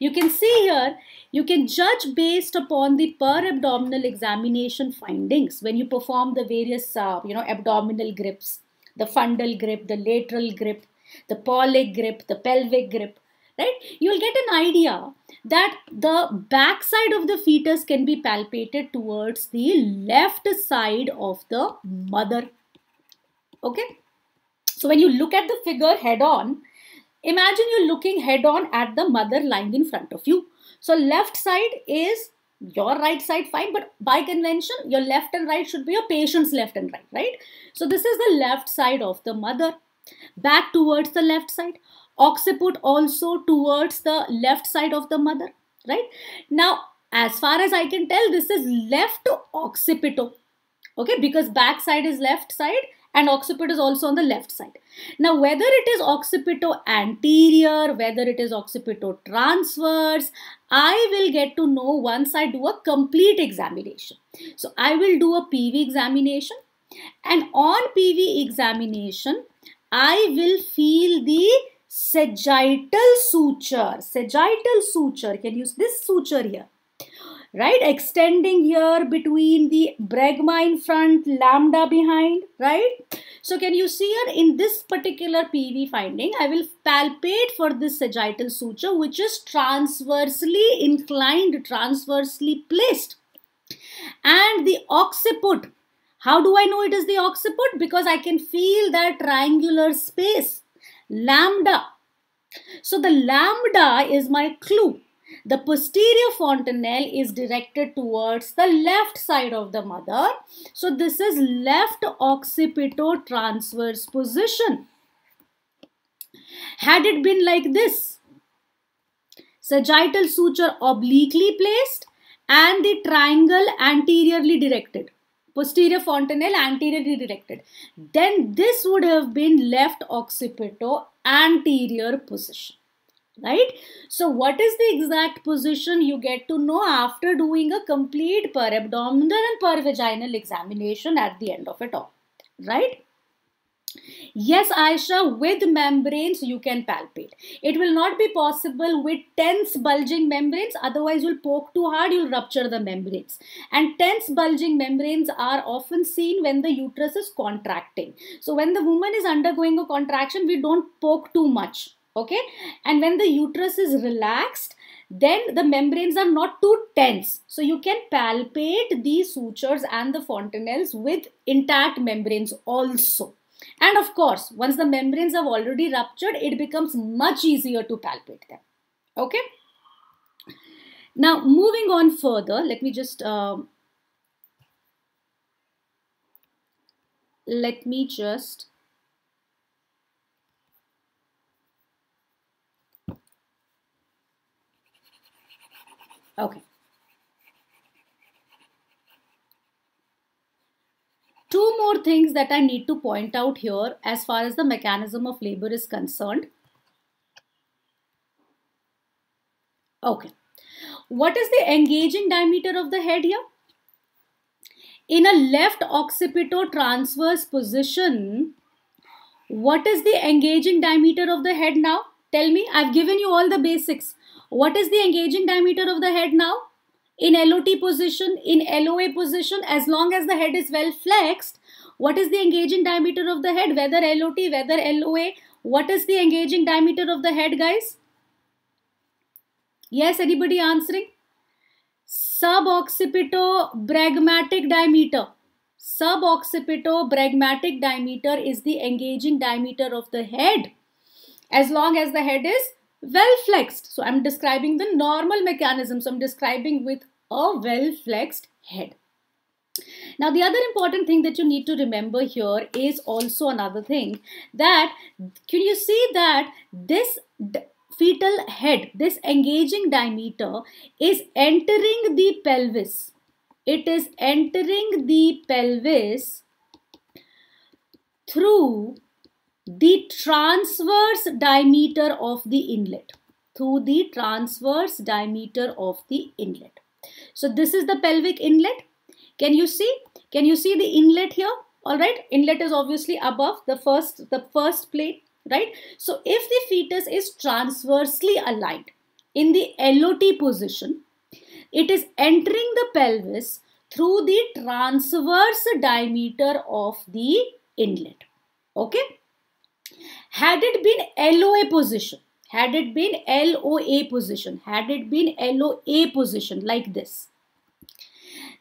You can see here, you can judge based upon the per abdominal examination findings when you perform the various, uh, you know, abdominal grips, the fundal grip, the lateral grip, the pollic grip, the pelvic grip right? You'll get an idea that the backside of the fetus can be palpated towards the left side of the mother. Okay? So when you look at the figure head on, imagine you're looking head on at the mother lying in front of you. So left side is your right side fine but by convention your left and right should be your patient's left and right right so this is the left side of the mother back towards the left side occiput also towards the left side of the mother, right? Now, as far as I can tell, this is left occipito, okay? Because back side is left side and occiput is also on the left side. Now, whether it is occipito anterior, whether it is occipito transverse, I will get to know once I do a complete examination. So, I will do a PV examination and on PV examination, I will feel the sagittal suture. Sagittal suture. Can use this suture here. Right? Extending here between the bregma in front, lambda behind. Right? So can you see here in this particular PV finding, I will palpate for this sagittal suture which is transversely inclined, transversely placed. And the occiput how do I know it is the occiput? Because I can feel that triangular space lambda. So the lambda is my clue. The posterior fontanelle is directed towards the left side of the mother. So this is left occipito-transverse position. Had it been like this, sagittal suture obliquely placed and the triangle anteriorly directed posterior fontanelle anteriorly directed then this would have been left occipito anterior position right so what is the exact position you get to know after doing a complete per abdominal and per vaginal examination at the end of it all right Yes, Aisha, with membranes you can palpate. It will not be possible with tense bulging membranes, otherwise you'll poke too hard, you'll rupture the membranes. And tense bulging membranes are often seen when the uterus is contracting. So when the woman is undergoing a contraction, we don't poke too much. Okay, and when the uterus is relaxed, then the membranes are not too tense. So you can palpate these sutures and the fontanelles with intact membranes also. And of course, once the membranes have already ruptured, it becomes much easier to palpate them. Okay. Now, moving on further, let me just uh, let me just okay Two more things that I need to point out here as far as the mechanism of labor is concerned. Okay. What is the engaging diameter of the head here? In a left occipito transverse position, what is the engaging diameter of the head now? Tell me, I've given you all the basics. What is the engaging diameter of the head now? in LOT position, in LOA position, as long as the head is well flexed, what is the engaging diameter of the head, whether LOT, whether LOA, what is the engaging diameter of the head, guys? Yes, anybody answering? Suboccipito-bragmatic diameter. Suboccipito-bragmatic diameter is the engaging diameter of the head as long as the head is well flexed. So I'm describing the normal mechanism. So I'm describing with a well flexed head. Now the other important thing that you need to remember here is also another thing that can you see that this fetal head, this engaging diameter is entering the pelvis. It is entering the pelvis through the transverse diameter of the inlet through the transverse diameter of the inlet. So this is the pelvic inlet. Can you see? Can you see the inlet here? All right. Inlet is obviously above the first, the first plane, right? So if the fetus is transversely aligned in the LOT position, it is entering the pelvis through the transverse diameter of the inlet. Okay. Had it been LOA position, had it been LOA position, had it been LOA position like this,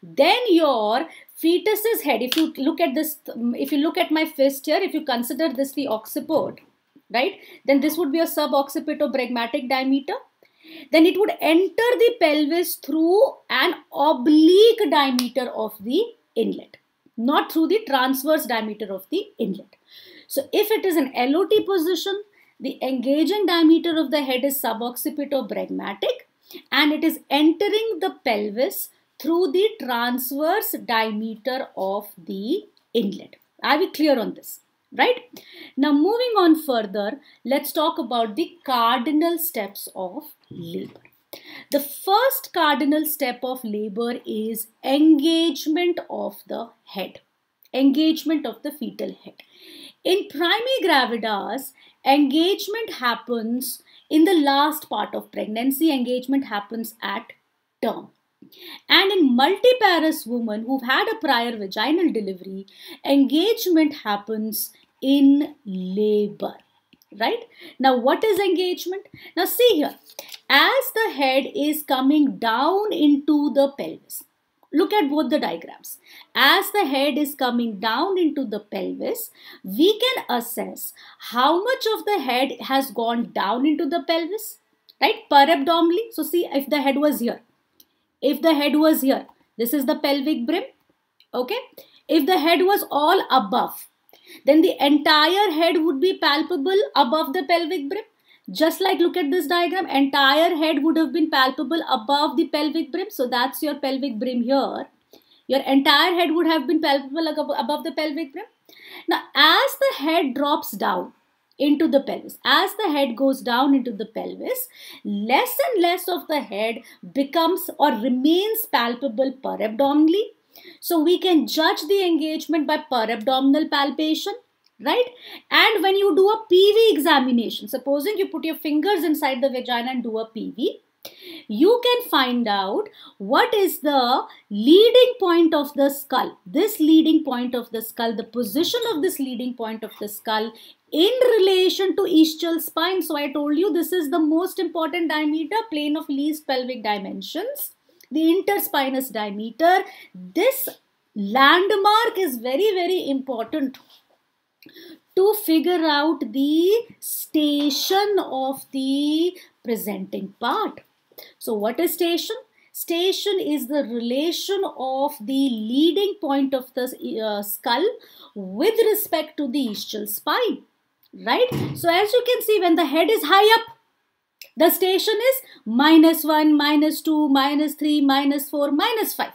then your fetus's head, if you look at this, if you look at my fist here, if you consider this the occiput, right, then this would be a suboccipito-bragmatic diameter. Then it would enter the pelvis through an oblique diameter of the inlet, not through the transverse diameter of the inlet. So if it is an LOT position, the engaging diameter of the head is suboccipito suboccipitoremagmatic and it is entering the pelvis through the transverse diameter of the inlet. Are we clear on this? Right? Now moving on further, let's talk about the cardinal steps of labor. The first cardinal step of labor is engagement of the head. Engagement of the fetal head. In gravida's engagement happens in the last part of pregnancy. Engagement happens at term. And in multiparous women who've had a prior vaginal delivery, engagement happens in labor. Right? Now, what is engagement? Now, see here. As the head is coming down into the pelvis, look at both the diagrams. As the head is coming down into the pelvis, we can assess how much of the head has gone down into the pelvis, right? abdominally. So see if the head was here. If the head was here, this is the pelvic brim, okay? If the head was all above, then the entire head would be palpable above the pelvic brim. Just like look at this diagram, entire head would have been palpable above the pelvic brim. So that's your pelvic brim here. Your entire head would have been palpable above the pelvic brim. Now, as the head drops down into the pelvis, as the head goes down into the pelvis, less and less of the head becomes or remains palpable abdominally. So we can judge the engagement by abdominal palpation right and when you do a pv examination supposing you put your fingers inside the vagina and do a pv you can find out what is the leading point of the skull this leading point of the skull the position of this leading point of the skull in relation to ischial spine so i told you this is the most important diameter plane of least pelvic dimensions the interspinous diameter this landmark is very very important to figure out the station of the presenting part. So what is station? Station is the relation of the leading point of the uh, skull with respect to the ischial spine. Right? So as you can see when the head is high up, the station is minus 1, minus 2, minus 3, minus 4, minus 5.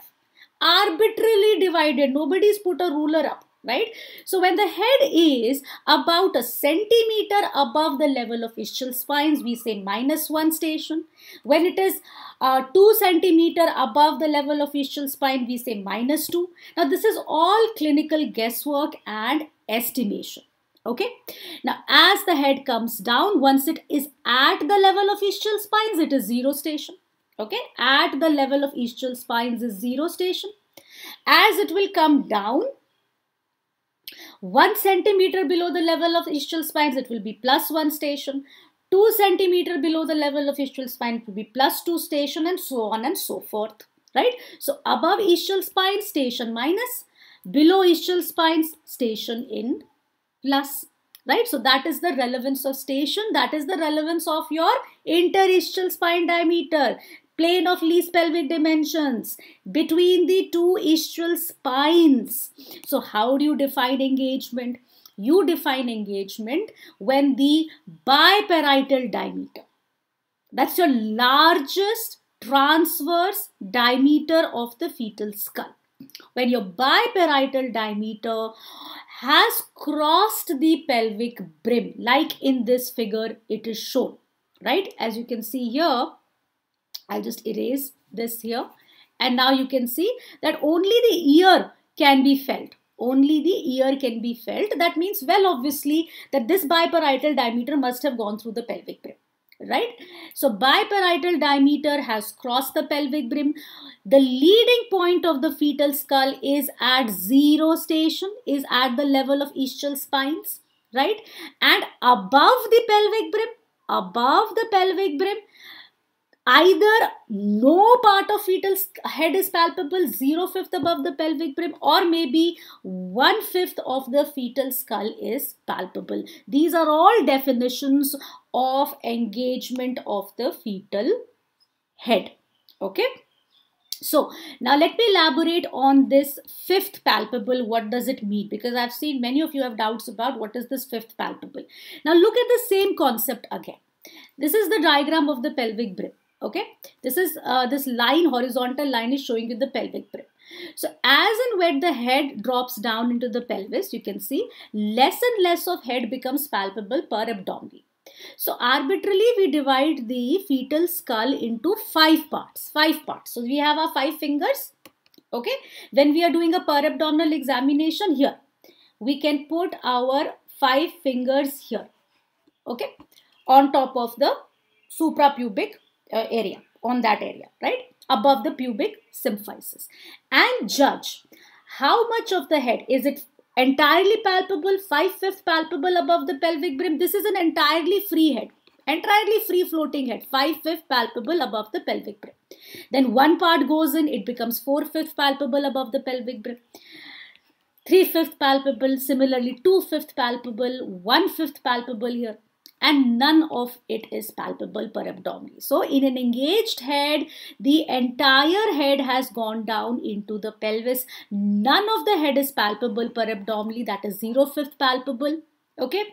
Arbitrarily divided. Nobody's put a ruler up right? So when the head is about a centimeter above the level of ischial spines, we say minus one station. When it is uh, two centimeter above the level of ischial spine, we say minus two. Now this is all clinical guesswork and estimation. Okay. Now, as the head comes down, once it is at the level of ischial spines, it is zero station. Okay. At the level of ischial spines is zero station. As it will come down, 1 centimeter below the level of ischial spines, it will be plus 1 station. 2 centimeter below the level of ischial spine, it will be plus 2 station and so on and so forth. Right? So above ischial spine, station minus. Below ischial spine, station in plus. Right? So that is the relevance of station. That is the relevance of your interistral spine diameter plane of least pelvic dimensions, between the two istral spines. So how do you define engagement? You define engagement when the biparietal diameter, that's your largest transverse diameter of the fetal skull. When your biparietal diameter has crossed the pelvic brim, like in this figure it is shown, right? As you can see here, I'll just erase this here. And now you can see that only the ear can be felt. Only the ear can be felt. That means well obviously that this biparietal diameter must have gone through the pelvic brim right? So biparietal diameter has crossed the pelvic brim. The leading point of the fetal skull is at zero station, is at the level of ischial spines, right? And above the pelvic brim, above the pelvic brim, either no part of fetal head is palpable, zero fifth above the pelvic brim, or maybe one fifth of the fetal skull is palpable. These are all definitions of engagement of the fetal head. Okay. So now let me elaborate on this fifth palpable. What does it mean? Because I've seen many of you have doubts about what is this fifth palpable. Now look at the same concept again. This is the diagram of the pelvic brim okay this is uh, this line horizontal line is showing you the pelvic brim so as and when the head drops down into the pelvis you can see less and less of head becomes palpable per abdomen. so arbitrarily we divide the fetal skull into five parts five parts so we have our five fingers okay when we are doing a per abdominal examination here we can put our five fingers here okay on top of the suprapubic uh, area, on that area, right? Above the pubic symphysis. And judge how much of the head is it entirely palpable, five fifth palpable above the pelvic brim. This is an entirely free head, entirely free floating head, five fifth palpable above the pelvic brim. Then one part goes in, it becomes four fifth palpable above the pelvic brim. 3 fifth palpable, similarly 2 fifth palpable, 1 fifth palpable here and none of it is palpable per abdominis. So in an engaged head, the entire head has gone down into the pelvis. None of the head is palpable per abdominally, that is 0 fifth palpable. Okay,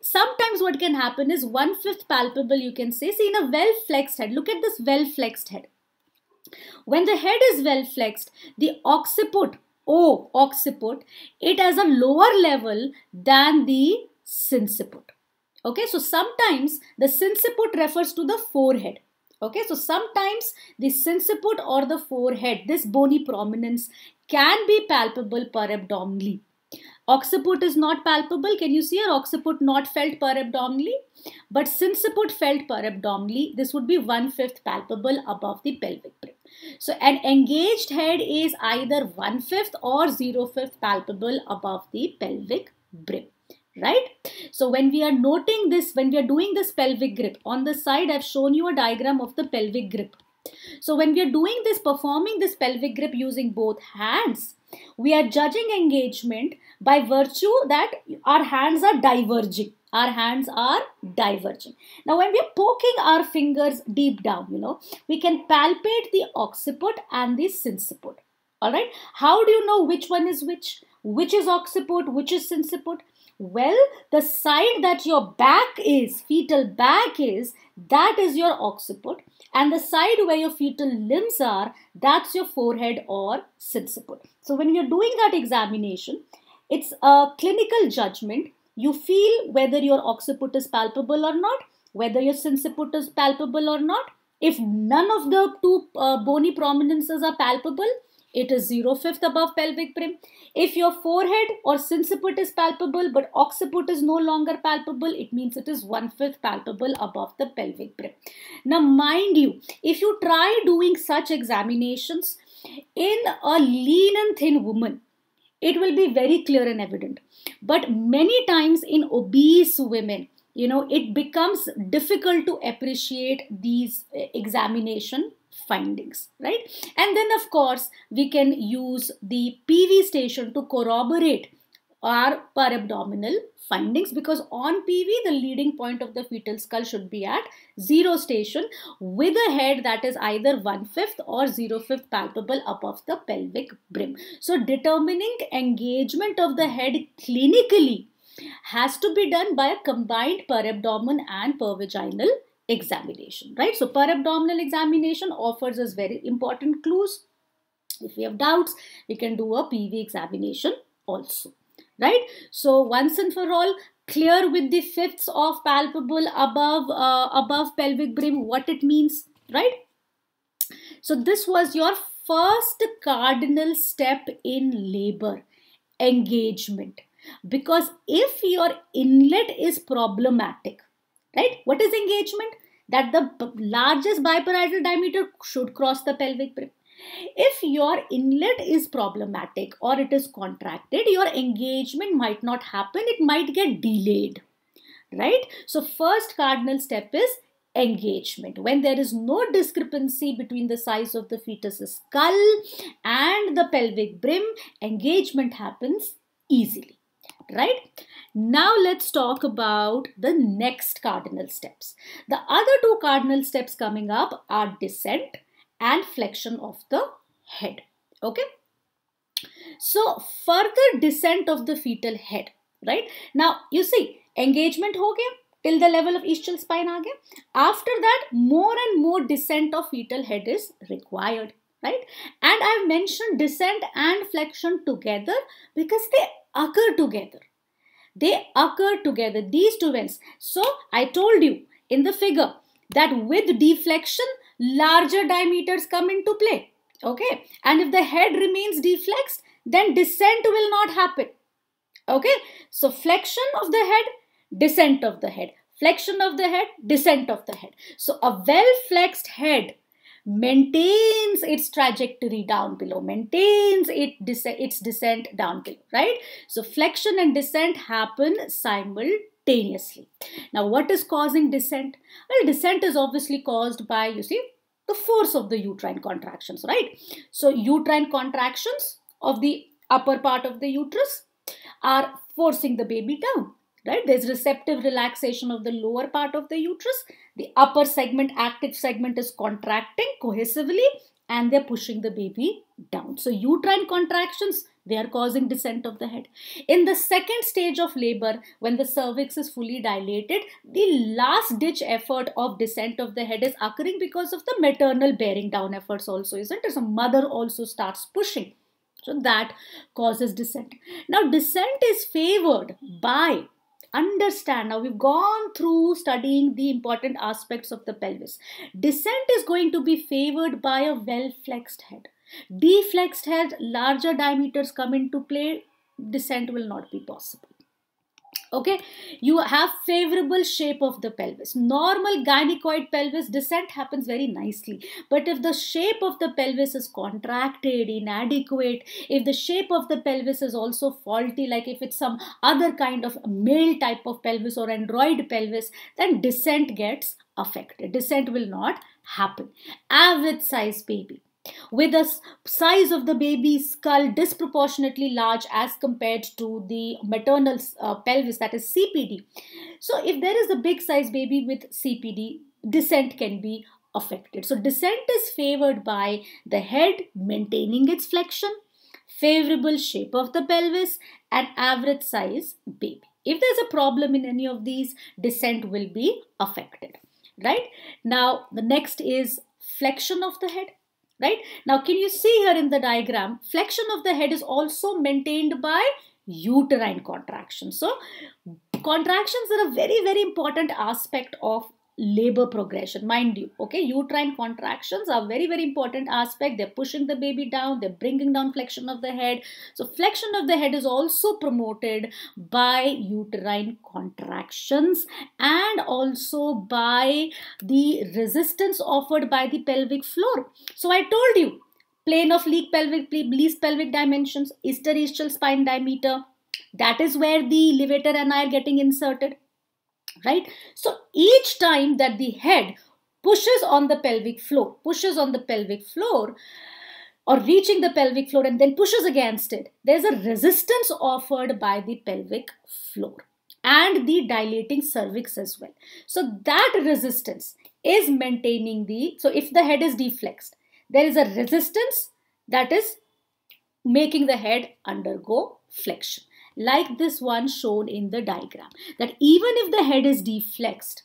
sometimes what can happen is one fifth palpable you can say see in a well flexed head look at this well flexed head when the head is well flexed the occiput o oh, occiput it has a lower level than the sinciput. Okay, so sometimes the sinciput refers to the forehead. Okay, so sometimes the sinciput or the forehead, this bony prominence can be palpable perabdominally. Occiput is not palpable. Can you see your Occiput not felt perabdominally, but sinciput felt perabdominally. This would be one-fifth palpable above the pelvic brim. So an engaged head is either one-fifth or zero-fifth palpable above the pelvic brim right so when we are noting this when we are doing this pelvic grip on the side i've shown you a diagram of the pelvic grip so when we are doing this performing this pelvic grip using both hands we are judging engagement by virtue that our hands are diverging our hands are diverging now when we are poking our fingers deep down you know we can palpate the occiput and the synciput all right how do you know which one is which which is occiput which is synciput well, the side that your back is, fetal back is, that is your occiput. And the side where your fetal limbs are, that's your forehead or sinciput. So when you're doing that examination, it's a clinical judgment. You feel whether your occiput is palpable or not, whether your sinciput is palpable or not. If none of the two uh, bony prominences are palpable, it is 0 fifth above pelvic brim. If your forehead or sinciput is palpable but occiput is no longer palpable, it means it is one fifth palpable above the pelvic brim. Now mind you, if you try doing such examinations in a lean and thin woman, it will be very clear and evident. But many times in obese women, you know it becomes difficult to appreciate these eh, examination findings, right? And then of course, we can use the PV station to corroborate our per abdominal findings because on PV the leading point of the fetal skull should be at zero station with a head that is either one-fifth or zero-fifth palpable above the pelvic brim. So determining engagement of the head clinically has to be done by a combined per abdomen and per vaginal examination, right? So per-abdominal examination offers us very important clues. If we have doubts, we can do a PV examination also, right? So once and for all, clear with the fifths of palpable above, uh, above pelvic brim, what it means, right? So this was your first cardinal step in labor, engagement. Because if your inlet is problematic, Right? What is engagement? That the largest biparietal diameter should cross the pelvic brim. If your inlet is problematic or it is contracted, your engagement might not happen. It might get delayed, right? So first cardinal step is engagement. When there is no discrepancy between the size of the fetus' skull and the pelvic brim, engagement happens easily right? Now let's talk about the next cardinal steps. The other two cardinal steps coming up are descent and flexion of the head, okay? So further descent of the fetal head, right? Now you see engagement हो गया till the level of ischial spine uh After that more and more descent of fetal head is required, right? And I've mentioned descent and flexion together because they occur together they occur together these two winds so i told you in the figure that with deflection larger diameters come into play okay and if the head remains deflexed then descent will not happen okay so flexion of the head descent of the head flexion of the head descent of the head so a well flexed head maintains its trajectory down below, maintains it its descent down below, right? So flexion and descent happen simultaneously. Now, what is causing descent? Well, descent is obviously caused by, you see, the force of the uterine contractions, right? So, uterine contractions of the upper part of the uterus are forcing the baby down, right? There's receptive relaxation of the lower part of the uterus the upper segment, active segment is contracting cohesively and they're pushing the baby down. So uterine contractions, they are causing descent of the head. In the second stage of labor, when the cervix is fully dilated, the last ditch effort of descent of the head is occurring because of the maternal bearing down efforts also, isn't it? So mother also starts pushing. So that causes descent. Now descent is favored by understand now we've gone through studying the important aspects of the pelvis descent is going to be favored by a well flexed head deflexed head larger diameters come into play descent will not be possible okay you have favorable shape of the pelvis normal gynecoid pelvis descent happens very nicely but if the shape of the pelvis is contracted inadequate if the shape of the pelvis is also faulty like if it's some other kind of male type of pelvis or android pelvis then descent gets affected descent will not happen average size baby with the size of the baby's skull disproportionately large as compared to the maternal uh, pelvis, that is CPD. So, if there is a big size baby with CPD, descent can be affected. So, descent is favored by the head maintaining its flexion, favorable shape of the pelvis, and average size baby. If there's a problem in any of these, descent will be affected. Right now, the next is flexion of the head right? Now, can you see here in the diagram, flexion of the head is also maintained by uterine contraction. So, contractions are a very, very important aspect of labor progression mind you okay uterine contractions are very very important aspect they're pushing the baby down they're bringing down flexion of the head so flexion of the head is also promoted by uterine contractions and also by the resistance offered by the pelvic floor so i told you plane of least pelvic least pelvic dimensions, isteriosteal spine diameter. That is where the levator and I are getting inserted right? So each time that the head pushes on the pelvic floor, pushes on the pelvic floor, or reaching the pelvic floor and then pushes against it, there's a resistance offered by the pelvic floor and the dilating cervix as well. So that resistance is maintaining the, so if the head is deflexed, there is a resistance that is making the head undergo flexion like this one shown in the diagram, that even if the head is deflexed,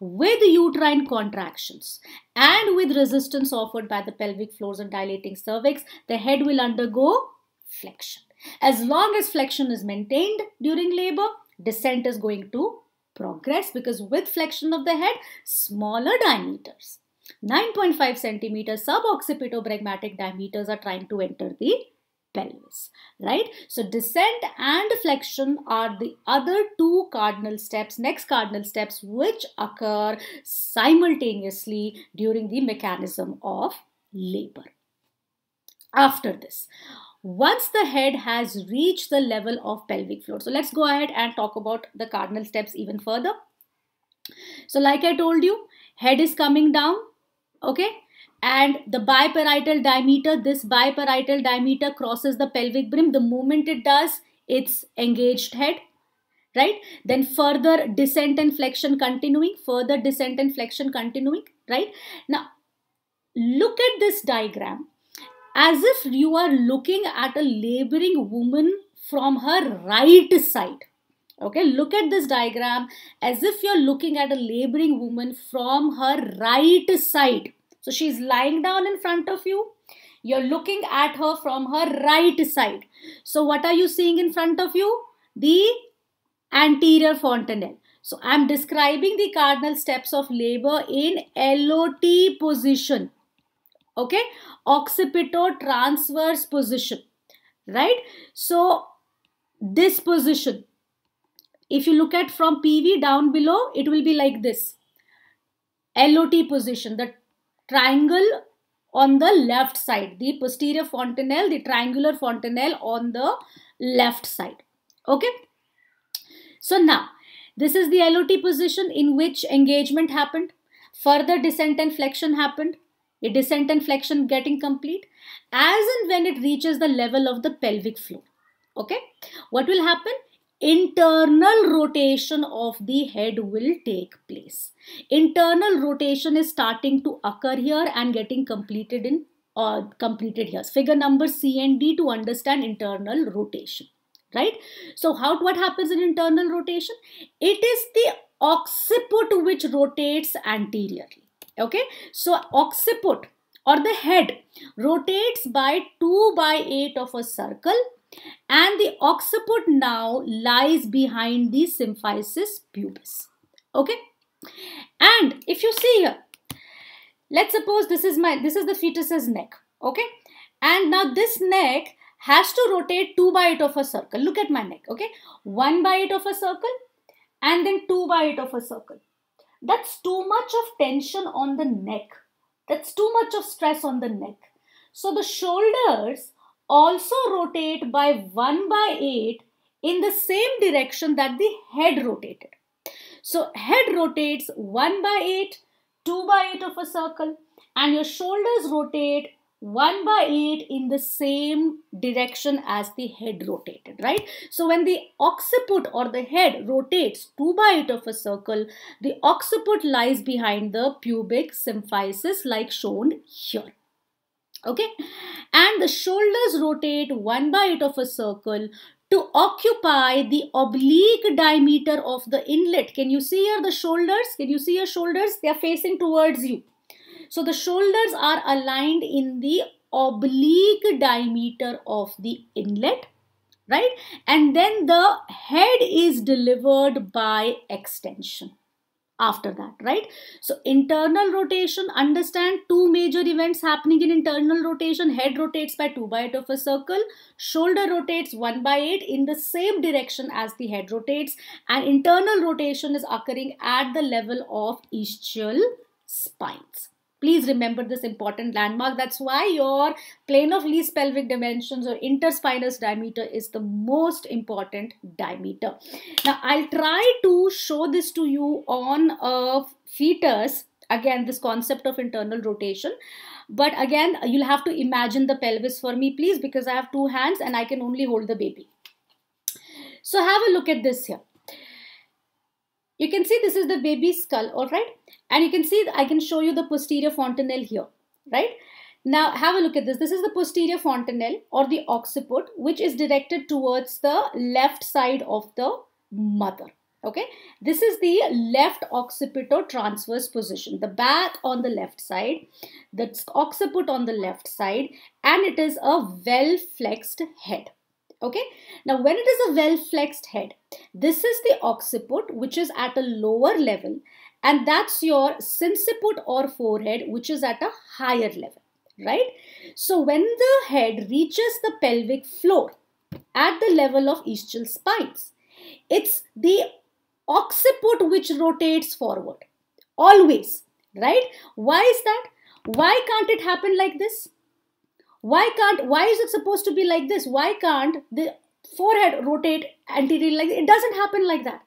with uterine contractions and with resistance offered by the pelvic floors and dilating cervix, the head will undergo flexion. As long as flexion is maintained during labor, descent is going to progress because with flexion of the head, smaller diameters, 9.5 centimeters sub diameters are trying to enter the pelvis, right? So descent and flexion are the other two cardinal steps, next cardinal steps, which occur simultaneously during the mechanism of labor. After this, once the head has reached the level of pelvic floor. So let's go ahead and talk about the cardinal steps even further. So like I told you, head is coming down, okay? and the biparietal diameter, this biparietal diameter crosses the pelvic brim. The moment it does, it's engaged head, right? Then further descent and flexion continuing, further descent and flexion continuing, right? Now, look at this diagram as if you are looking at a laboring woman from her right side. Okay, look at this diagram as if you're looking at a laboring woman from her right side so she's lying down in front of you. You're looking at her from her right side. So what are you seeing in front of you? The anterior fontanelle. So I'm describing the cardinal steps of labor in LOT position. Okay. Occipito transverse position. Right. So this position. If you look at from PV down below, it will be like this. LOT position. The triangle on the left side. The posterior fontanelle, the triangular fontanelle on the left side. Okay. So now, this is the LOT position in which engagement happened. Further descent and flexion happened. A descent and flexion getting complete as and when it reaches the level of the pelvic floor. Okay. What will happen? internal rotation of the head will take place. Internal rotation is starting to occur here and getting completed in or uh, completed here. Figure number C and D to understand internal rotation, right? So how what happens in internal rotation? It is the occiput which rotates anteriorly. Okay, so occiput or the head rotates by 2 by 8 of a circle and the occiput now lies behind the symphysis pubis. Okay. And if you see here, let's suppose this is my this is the fetus's neck. Okay. And now this neck has to rotate 2 by it of a circle. Look at my neck, okay? 1 by it of a circle and then 2 by it of a circle. That's too much of tension on the neck. That's too much of stress on the neck. So the shoulders also rotate by 1 by 8 in the same direction that the head rotated. So head rotates 1 by 8, 2 by 8 of a circle and your shoulders rotate 1 by 8 in the same direction as the head rotated, right? So when the occiput or the head rotates 2 by 8 of a circle, the occiput lies behind the pubic symphysis like shown here okay and the shoulders rotate one by eight of a circle to occupy the oblique diameter of the inlet can you see here the shoulders can you see your shoulders they are facing towards you so the shoulders are aligned in the oblique diameter of the inlet right and then the head is delivered by extension after that, right? So internal rotation, understand two major events happening in internal rotation. Head rotates by 2 by 8 of a circle. Shoulder rotates 1 by 8 in the same direction as the head rotates. And internal rotation is occurring at the level of ischial spines. Please remember this important landmark. That's why your plane of least pelvic dimensions or interspinous diameter is the most important diameter. Now, I'll try to show this to you on a fetus again this concept of internal rotation but again you'll have to imagine the pelvis for me please because I have two hands and I can only hold the baby. So have a look at this here. You can see this is the baby skull, all right? And you can see I can show you the posterior fontanelle here, right? Now have a look at this. This is the posterior fontanelle or the occiput, which is directed towards the left side of the mother. Okay, this is the left occipital transverse position, the back on the left side, the occiput on the left side, and it is a well flexed head. Okay. Now when it is a well flexed head, this is the occiput which is at a lower level and that's your sinciput or forehead which is at a higher level, right? So when the head reaches the pelvic floor at the level of ischial spines, it's the occiput which rotates forward always, right? Why is that? Why can't it happen like this? Why can't, why is it supposed to be like this? Why can't the forehead rotate anteriorly like It doesn't happen like that.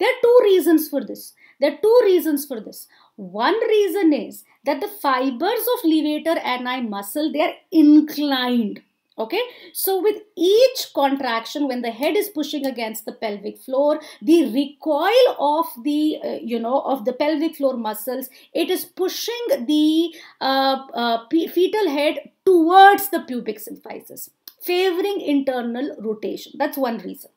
There are two reasons for this. There are two reasons for this. One reason is that the fibers of levator ani muscle, they are inclined. Okay, so with each contraction, when the head is pushing against the pelvic floor, the recoil of the, uh, you know, of the pelvic floor muscles, it is pushing the uh, uh, fetal head towards the pubic symphysis, favoring internal rotation. That's one reason.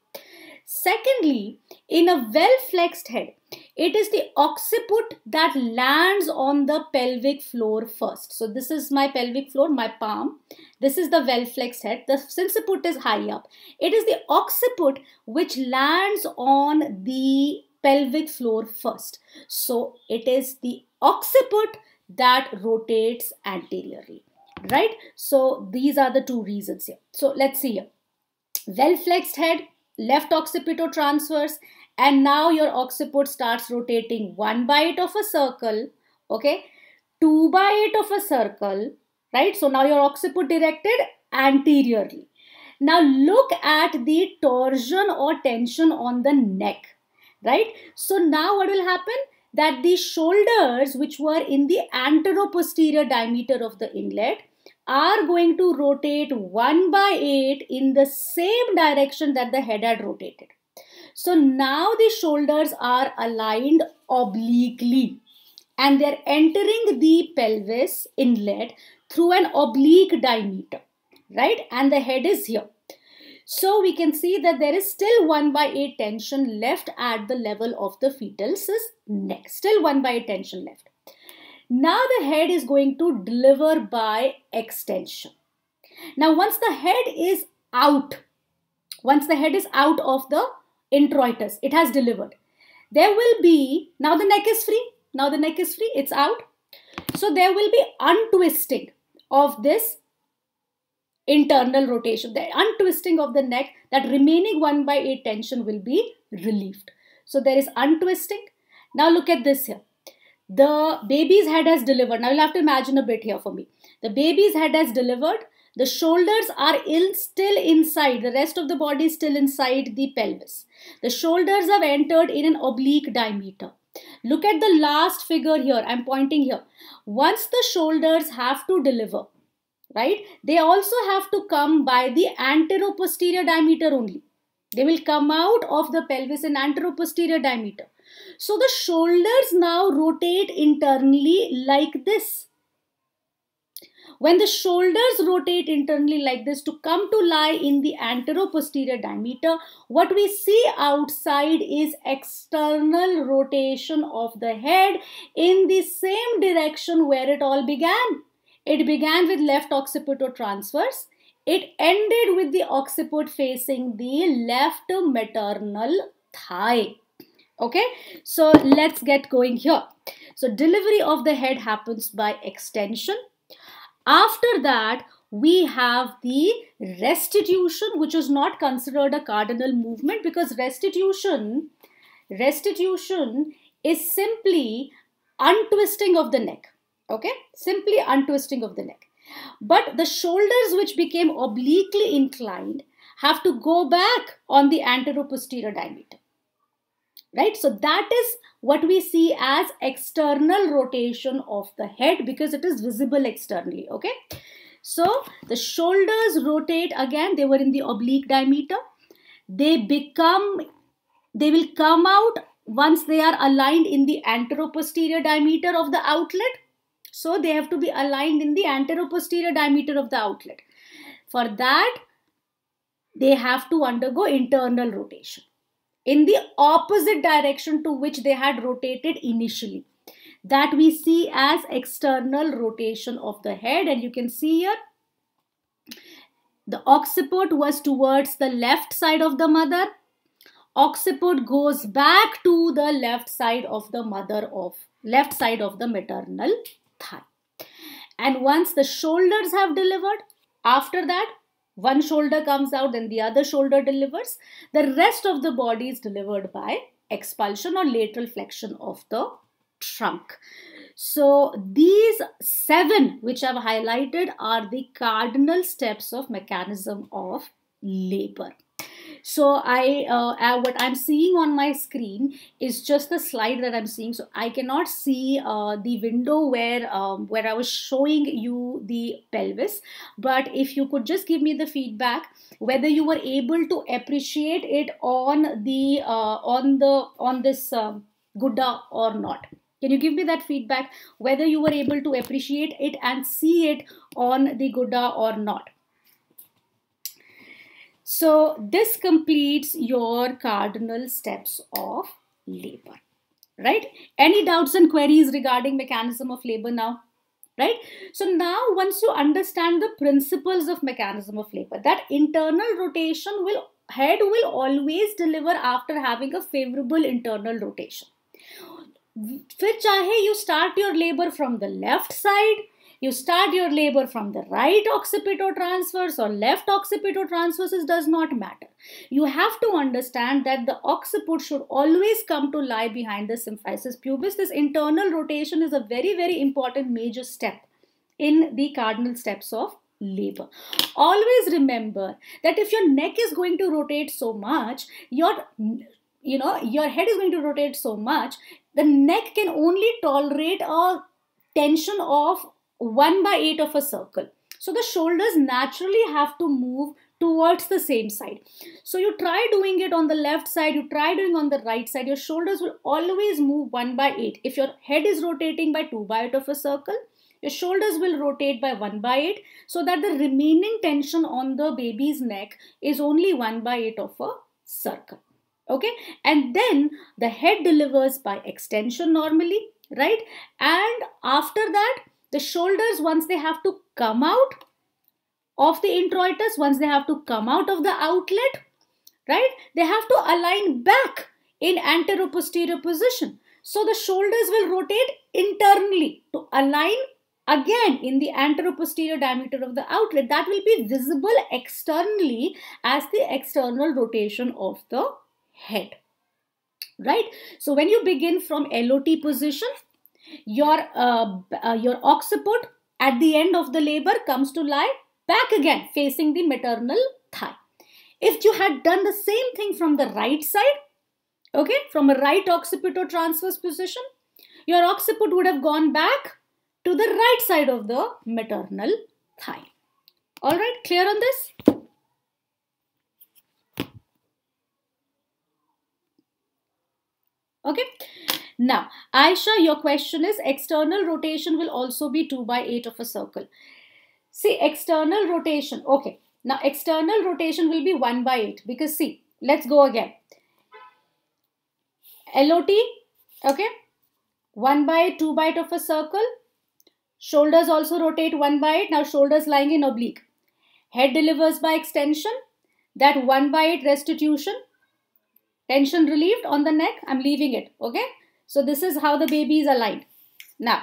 Secondly, in a well flexed head, it is the occiput that lands on the pelvic floor first. So this is my pelvic floor, my palm. This is the well flexed head. The sinciput is high up. It is the occiput which lands on the pelvic floor first. So it is the occiput that rotates anteriorly, right? So these are the two reasons here. So let's see here. Well flexed head, left occipito transverse and now your occiput starts rotating one bite of a circle okay two bite of a circle right so now your occiput directed anteriorly now look at the torsion or tension on the neck right so now what will happen that the shoulders which were in the anteroposterior diameter of the inlet are going to rotate 1 by 8 in the same direction that the head had rotated. So now the shoulders are aligned obliquely and they're entering the pelvis inlet through an oblique diameter, right? And the head is here. So we can see that there is still 1 by 8 tension left at the level of the fetus's neck. Still 1 by 8 tension left. Now the head is going to deliver by extension. Now once the head is out, once the head is out of the introitus, it has delivered. There will be, now the neck is free, now the neck is free, it's out. So there will be untwisting of this internal rotation, the untwisting of the neck, that remaining 1 by 8 tension will be relieved. So there is untwisting. Now look at this here the baby's head has delivered. Now you'll have to imagine a bit here for me. The baby's head has delivered. The shoulders are still inside. The rest of the body is still inside the pelvis. The shoulders have entered in an oblique diameter. Look at the last figure here. I'm pointing here. Once the shoulders have to deliver, right, they also have to come by the anteroposterior diameter only. They will come out of the pelvis in anteroposterior diameter. So the shoulders now rotate internally like this. When the shoulders rotate internally like this to come to lie in the anteroposterior diameter, what we see outside is external rotation of the head in the same direction where it all began. It began with left occipito transverse. It ended with the occiput facing the left maternal thigh okay so let's get going here so delivery of the head happens by extension after that we have the restitution which is not considered a cardinal movement because restitution restitution is simply untwisting of the neck okay simply untwisting of the neck but the shoulders which became obliquely inclined have to go back on the anteroposterior diameter right so that is what we see as external rotation of the head because it is visible externally okay so the shoulders rotate again they were in the oblique diameter they become they will come out once they are aligned in the anteroposterior diameter of the outlet so they have to be aligned in the anteroposterior diameter of the outlet for that they have to undergo internal rotation in the opposite direction to which they had rotated initially. That we see as external rotation of the head and you can see here the occiput was towards the left side of the mother. Occiput goes back to the left side of the mother of left side of the maternal thigh. And once the shoulders have delivered, after that one shoulder comes out, then the other shoulder delivers. The rest of the body is delivered by expulsion or lateral flexion of the trunk. So these seven which I've highlighted are the cardinal steps of mechanism of labor. So I, uh, what I'm seeing on my screen is just the slide that I'm seeing. So I cannot see uh, the window where um, where I was showing you the pelvis. But if you could just give me the feedback whether you were able to appreciate it on the uh, on the on this um, uh, gudda or not. Can you give me that feedback whether you were able to appreciate it and see it on the Gudda or not? So this completes your cardinal steps of labor, right? Any doubts and queries regarding mechanism of labor now? Right? So now once you understand the principles of mechanism of labor, that internal rotation will head will always deliver after having a favorable internal rotation. फिर चाहे you start your labor from the left side, you start your labor from the right occipito transverse or left occipito transverse does not matter. You have to understand that the occiput should always come to lie behind the symphysis pubis. This internal rotation is a very, very important major step in the cardinal steps of labor. Always remember that if your neck is going to rotate so much, your you know your head is going to rotate so much the neck can only tolerate a tension of 1 by 8 of a circle. So the shoulders naturally have to move towards the same side. So you try doing it on the left side, you try doing on the right side, your shoulders will always move 1 by 8. If your head is rotating by 2 by 8 of a circle, your shoulders will rotate by 1 by 8 so that the remaining tension on the baby's neck is only 1 by 8 of a circle. Okay, and then the head delivers by extension normally, right? And after that, the shoulders, once they have to come out of the introitus, once they have to come out of the outlet, right, they have to align back in anteroposterior position. So the shoulders will rotate internally to align again in the anteroposterior diameter of the outlet. That will be visible externally as the external rotation of the head. Right? So when you begin from LOT position, your, uh, uh, your occiput at the end of the labor comes to lie back again facing the maternal thigh. If you had done the same thing from the right side, okay, from a right occipito transverse position, your occiput would have gone back to the right side of the maternal thigh. Alright, clear on this? Okay, now, Aisha, your question is external rotation will also be 2 by 8 of a circle. See, external rotation. Okay. Now, external rotation will be 1 by 8 because see, let's go again. LOT, okay, 1 by 8, 2 by 8 of a circle. Shoulders also rotate 1 by 8. Now, shoulders lying in oblique. Head delivers by extension. That 1 by 8 restitution. Tension relieved on the neck. I'm leaving it, okay. So this is how the baby is aligned. Now,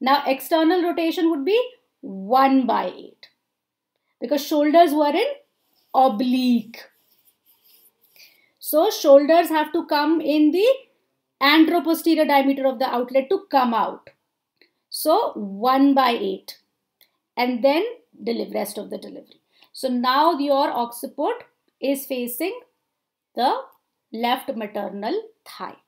now external rotation would be 1 by 8 because shoulders were in oblique. So shoulders have to come in the anteroposterior diameter of the outlet to come out. So 1 by 8 and then deliver rest of the delivery. So now your occiput is facing the left maternal thigh.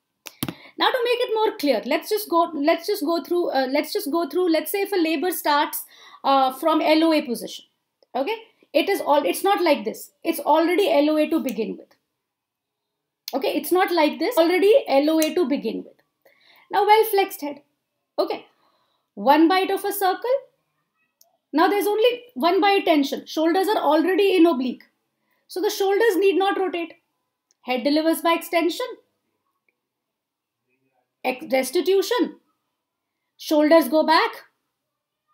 Now to make it more clear, let's just go, let's just go through, uh, let's just go through, let's say if a labor starts uh, from LOA position, okay? It is all, it's not like this. It's already LOA to begin with. Okay, it's not like this, already LOA to begin with. Now well flexed head, okay? One bite of a circle. Now there's only one bite tension. Shoulders are already in oblique. So the shoulders need not rotate. Head delivers by extension restitution. Shoulders go back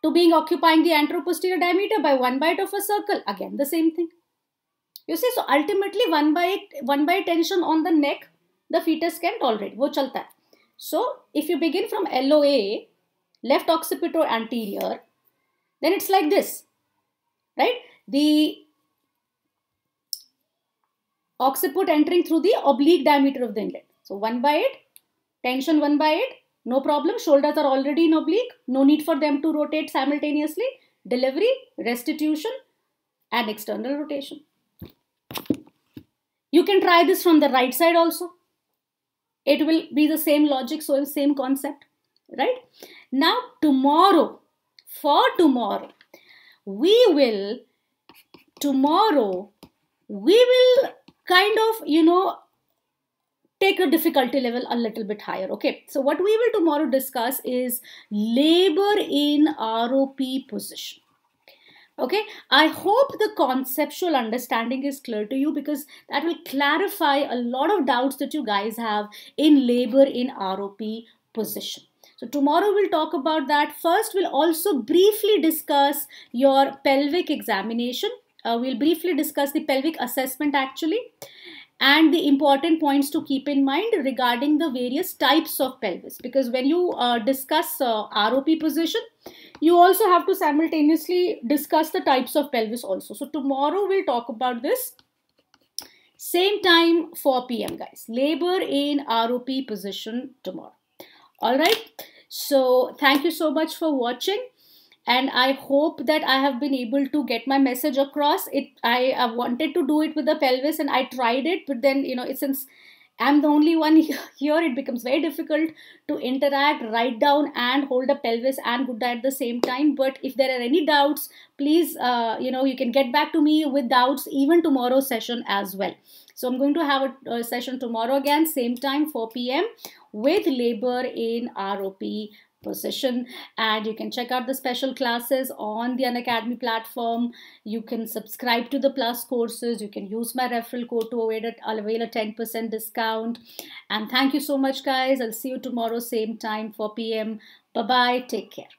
to being occupying the anteroposterior diameter by 1 bite of a circle. Again the same thing. You see, so ultimately 1 by 1 by tension on the neck, the fetus can tolerate. Wo chalta hai. So if you begin from LOA, left occipito anterior, then it's like this, right? The occiput entering through the oblique diameter of the inlet. So 1 by 8 Tension 1 by 8, no problem. Shoulders are already in oblique. No need for them to rotate simultaneously. Delivery, restitution and external rotation. You can try this from the right side also. It will be the same logic, so same concept, right? Now tomorrow, for tomorrow, we will, tomorrow, we will kind of, you know, take your difficulty level a little bit higher. Okay, so what we will tomorrow discuss is labor in ROP position. Okay, I hope the conceptual understanding is clear to you because that will clarify a lot of doubts that you guys have in labor in ROP position. So tomorrow we'll talk about that. First, we'll also briefly discuss your pelvic examination. Uh, we'll briefly discuss the pelvic assessment actually and the important points to keep in mind regarding the various types of pelvis because when you uh, discuss uh, ROP position you also have to simultaneously discuss the types of pelvis also so tomorrow we'll talk about this same time 4 p.m guys labor in ROP position tomorrow all right so thank you so much for watching and i hope that i have been able to get my message across it i, I wanted to do it with the pelvis and i tried it but then you know since I'm the only one here, it becomes very difficult to interact, write down and hold the pelvis and Buddha at the same time. But if there are any doubts, please, uh, you know, you can get back to me with doubts even tomorrow session as well. So I'm going to have a, a session tomorrow again, same time, 4 p.m. with labor in ROP position and you can check out the special classes on the unacademy platform you can subscribe to the plus courses you can use my referral code to avail a, avail a 10% discount and thank you so much guys i'll see you tomorrow same time 4 p.m bye bye take care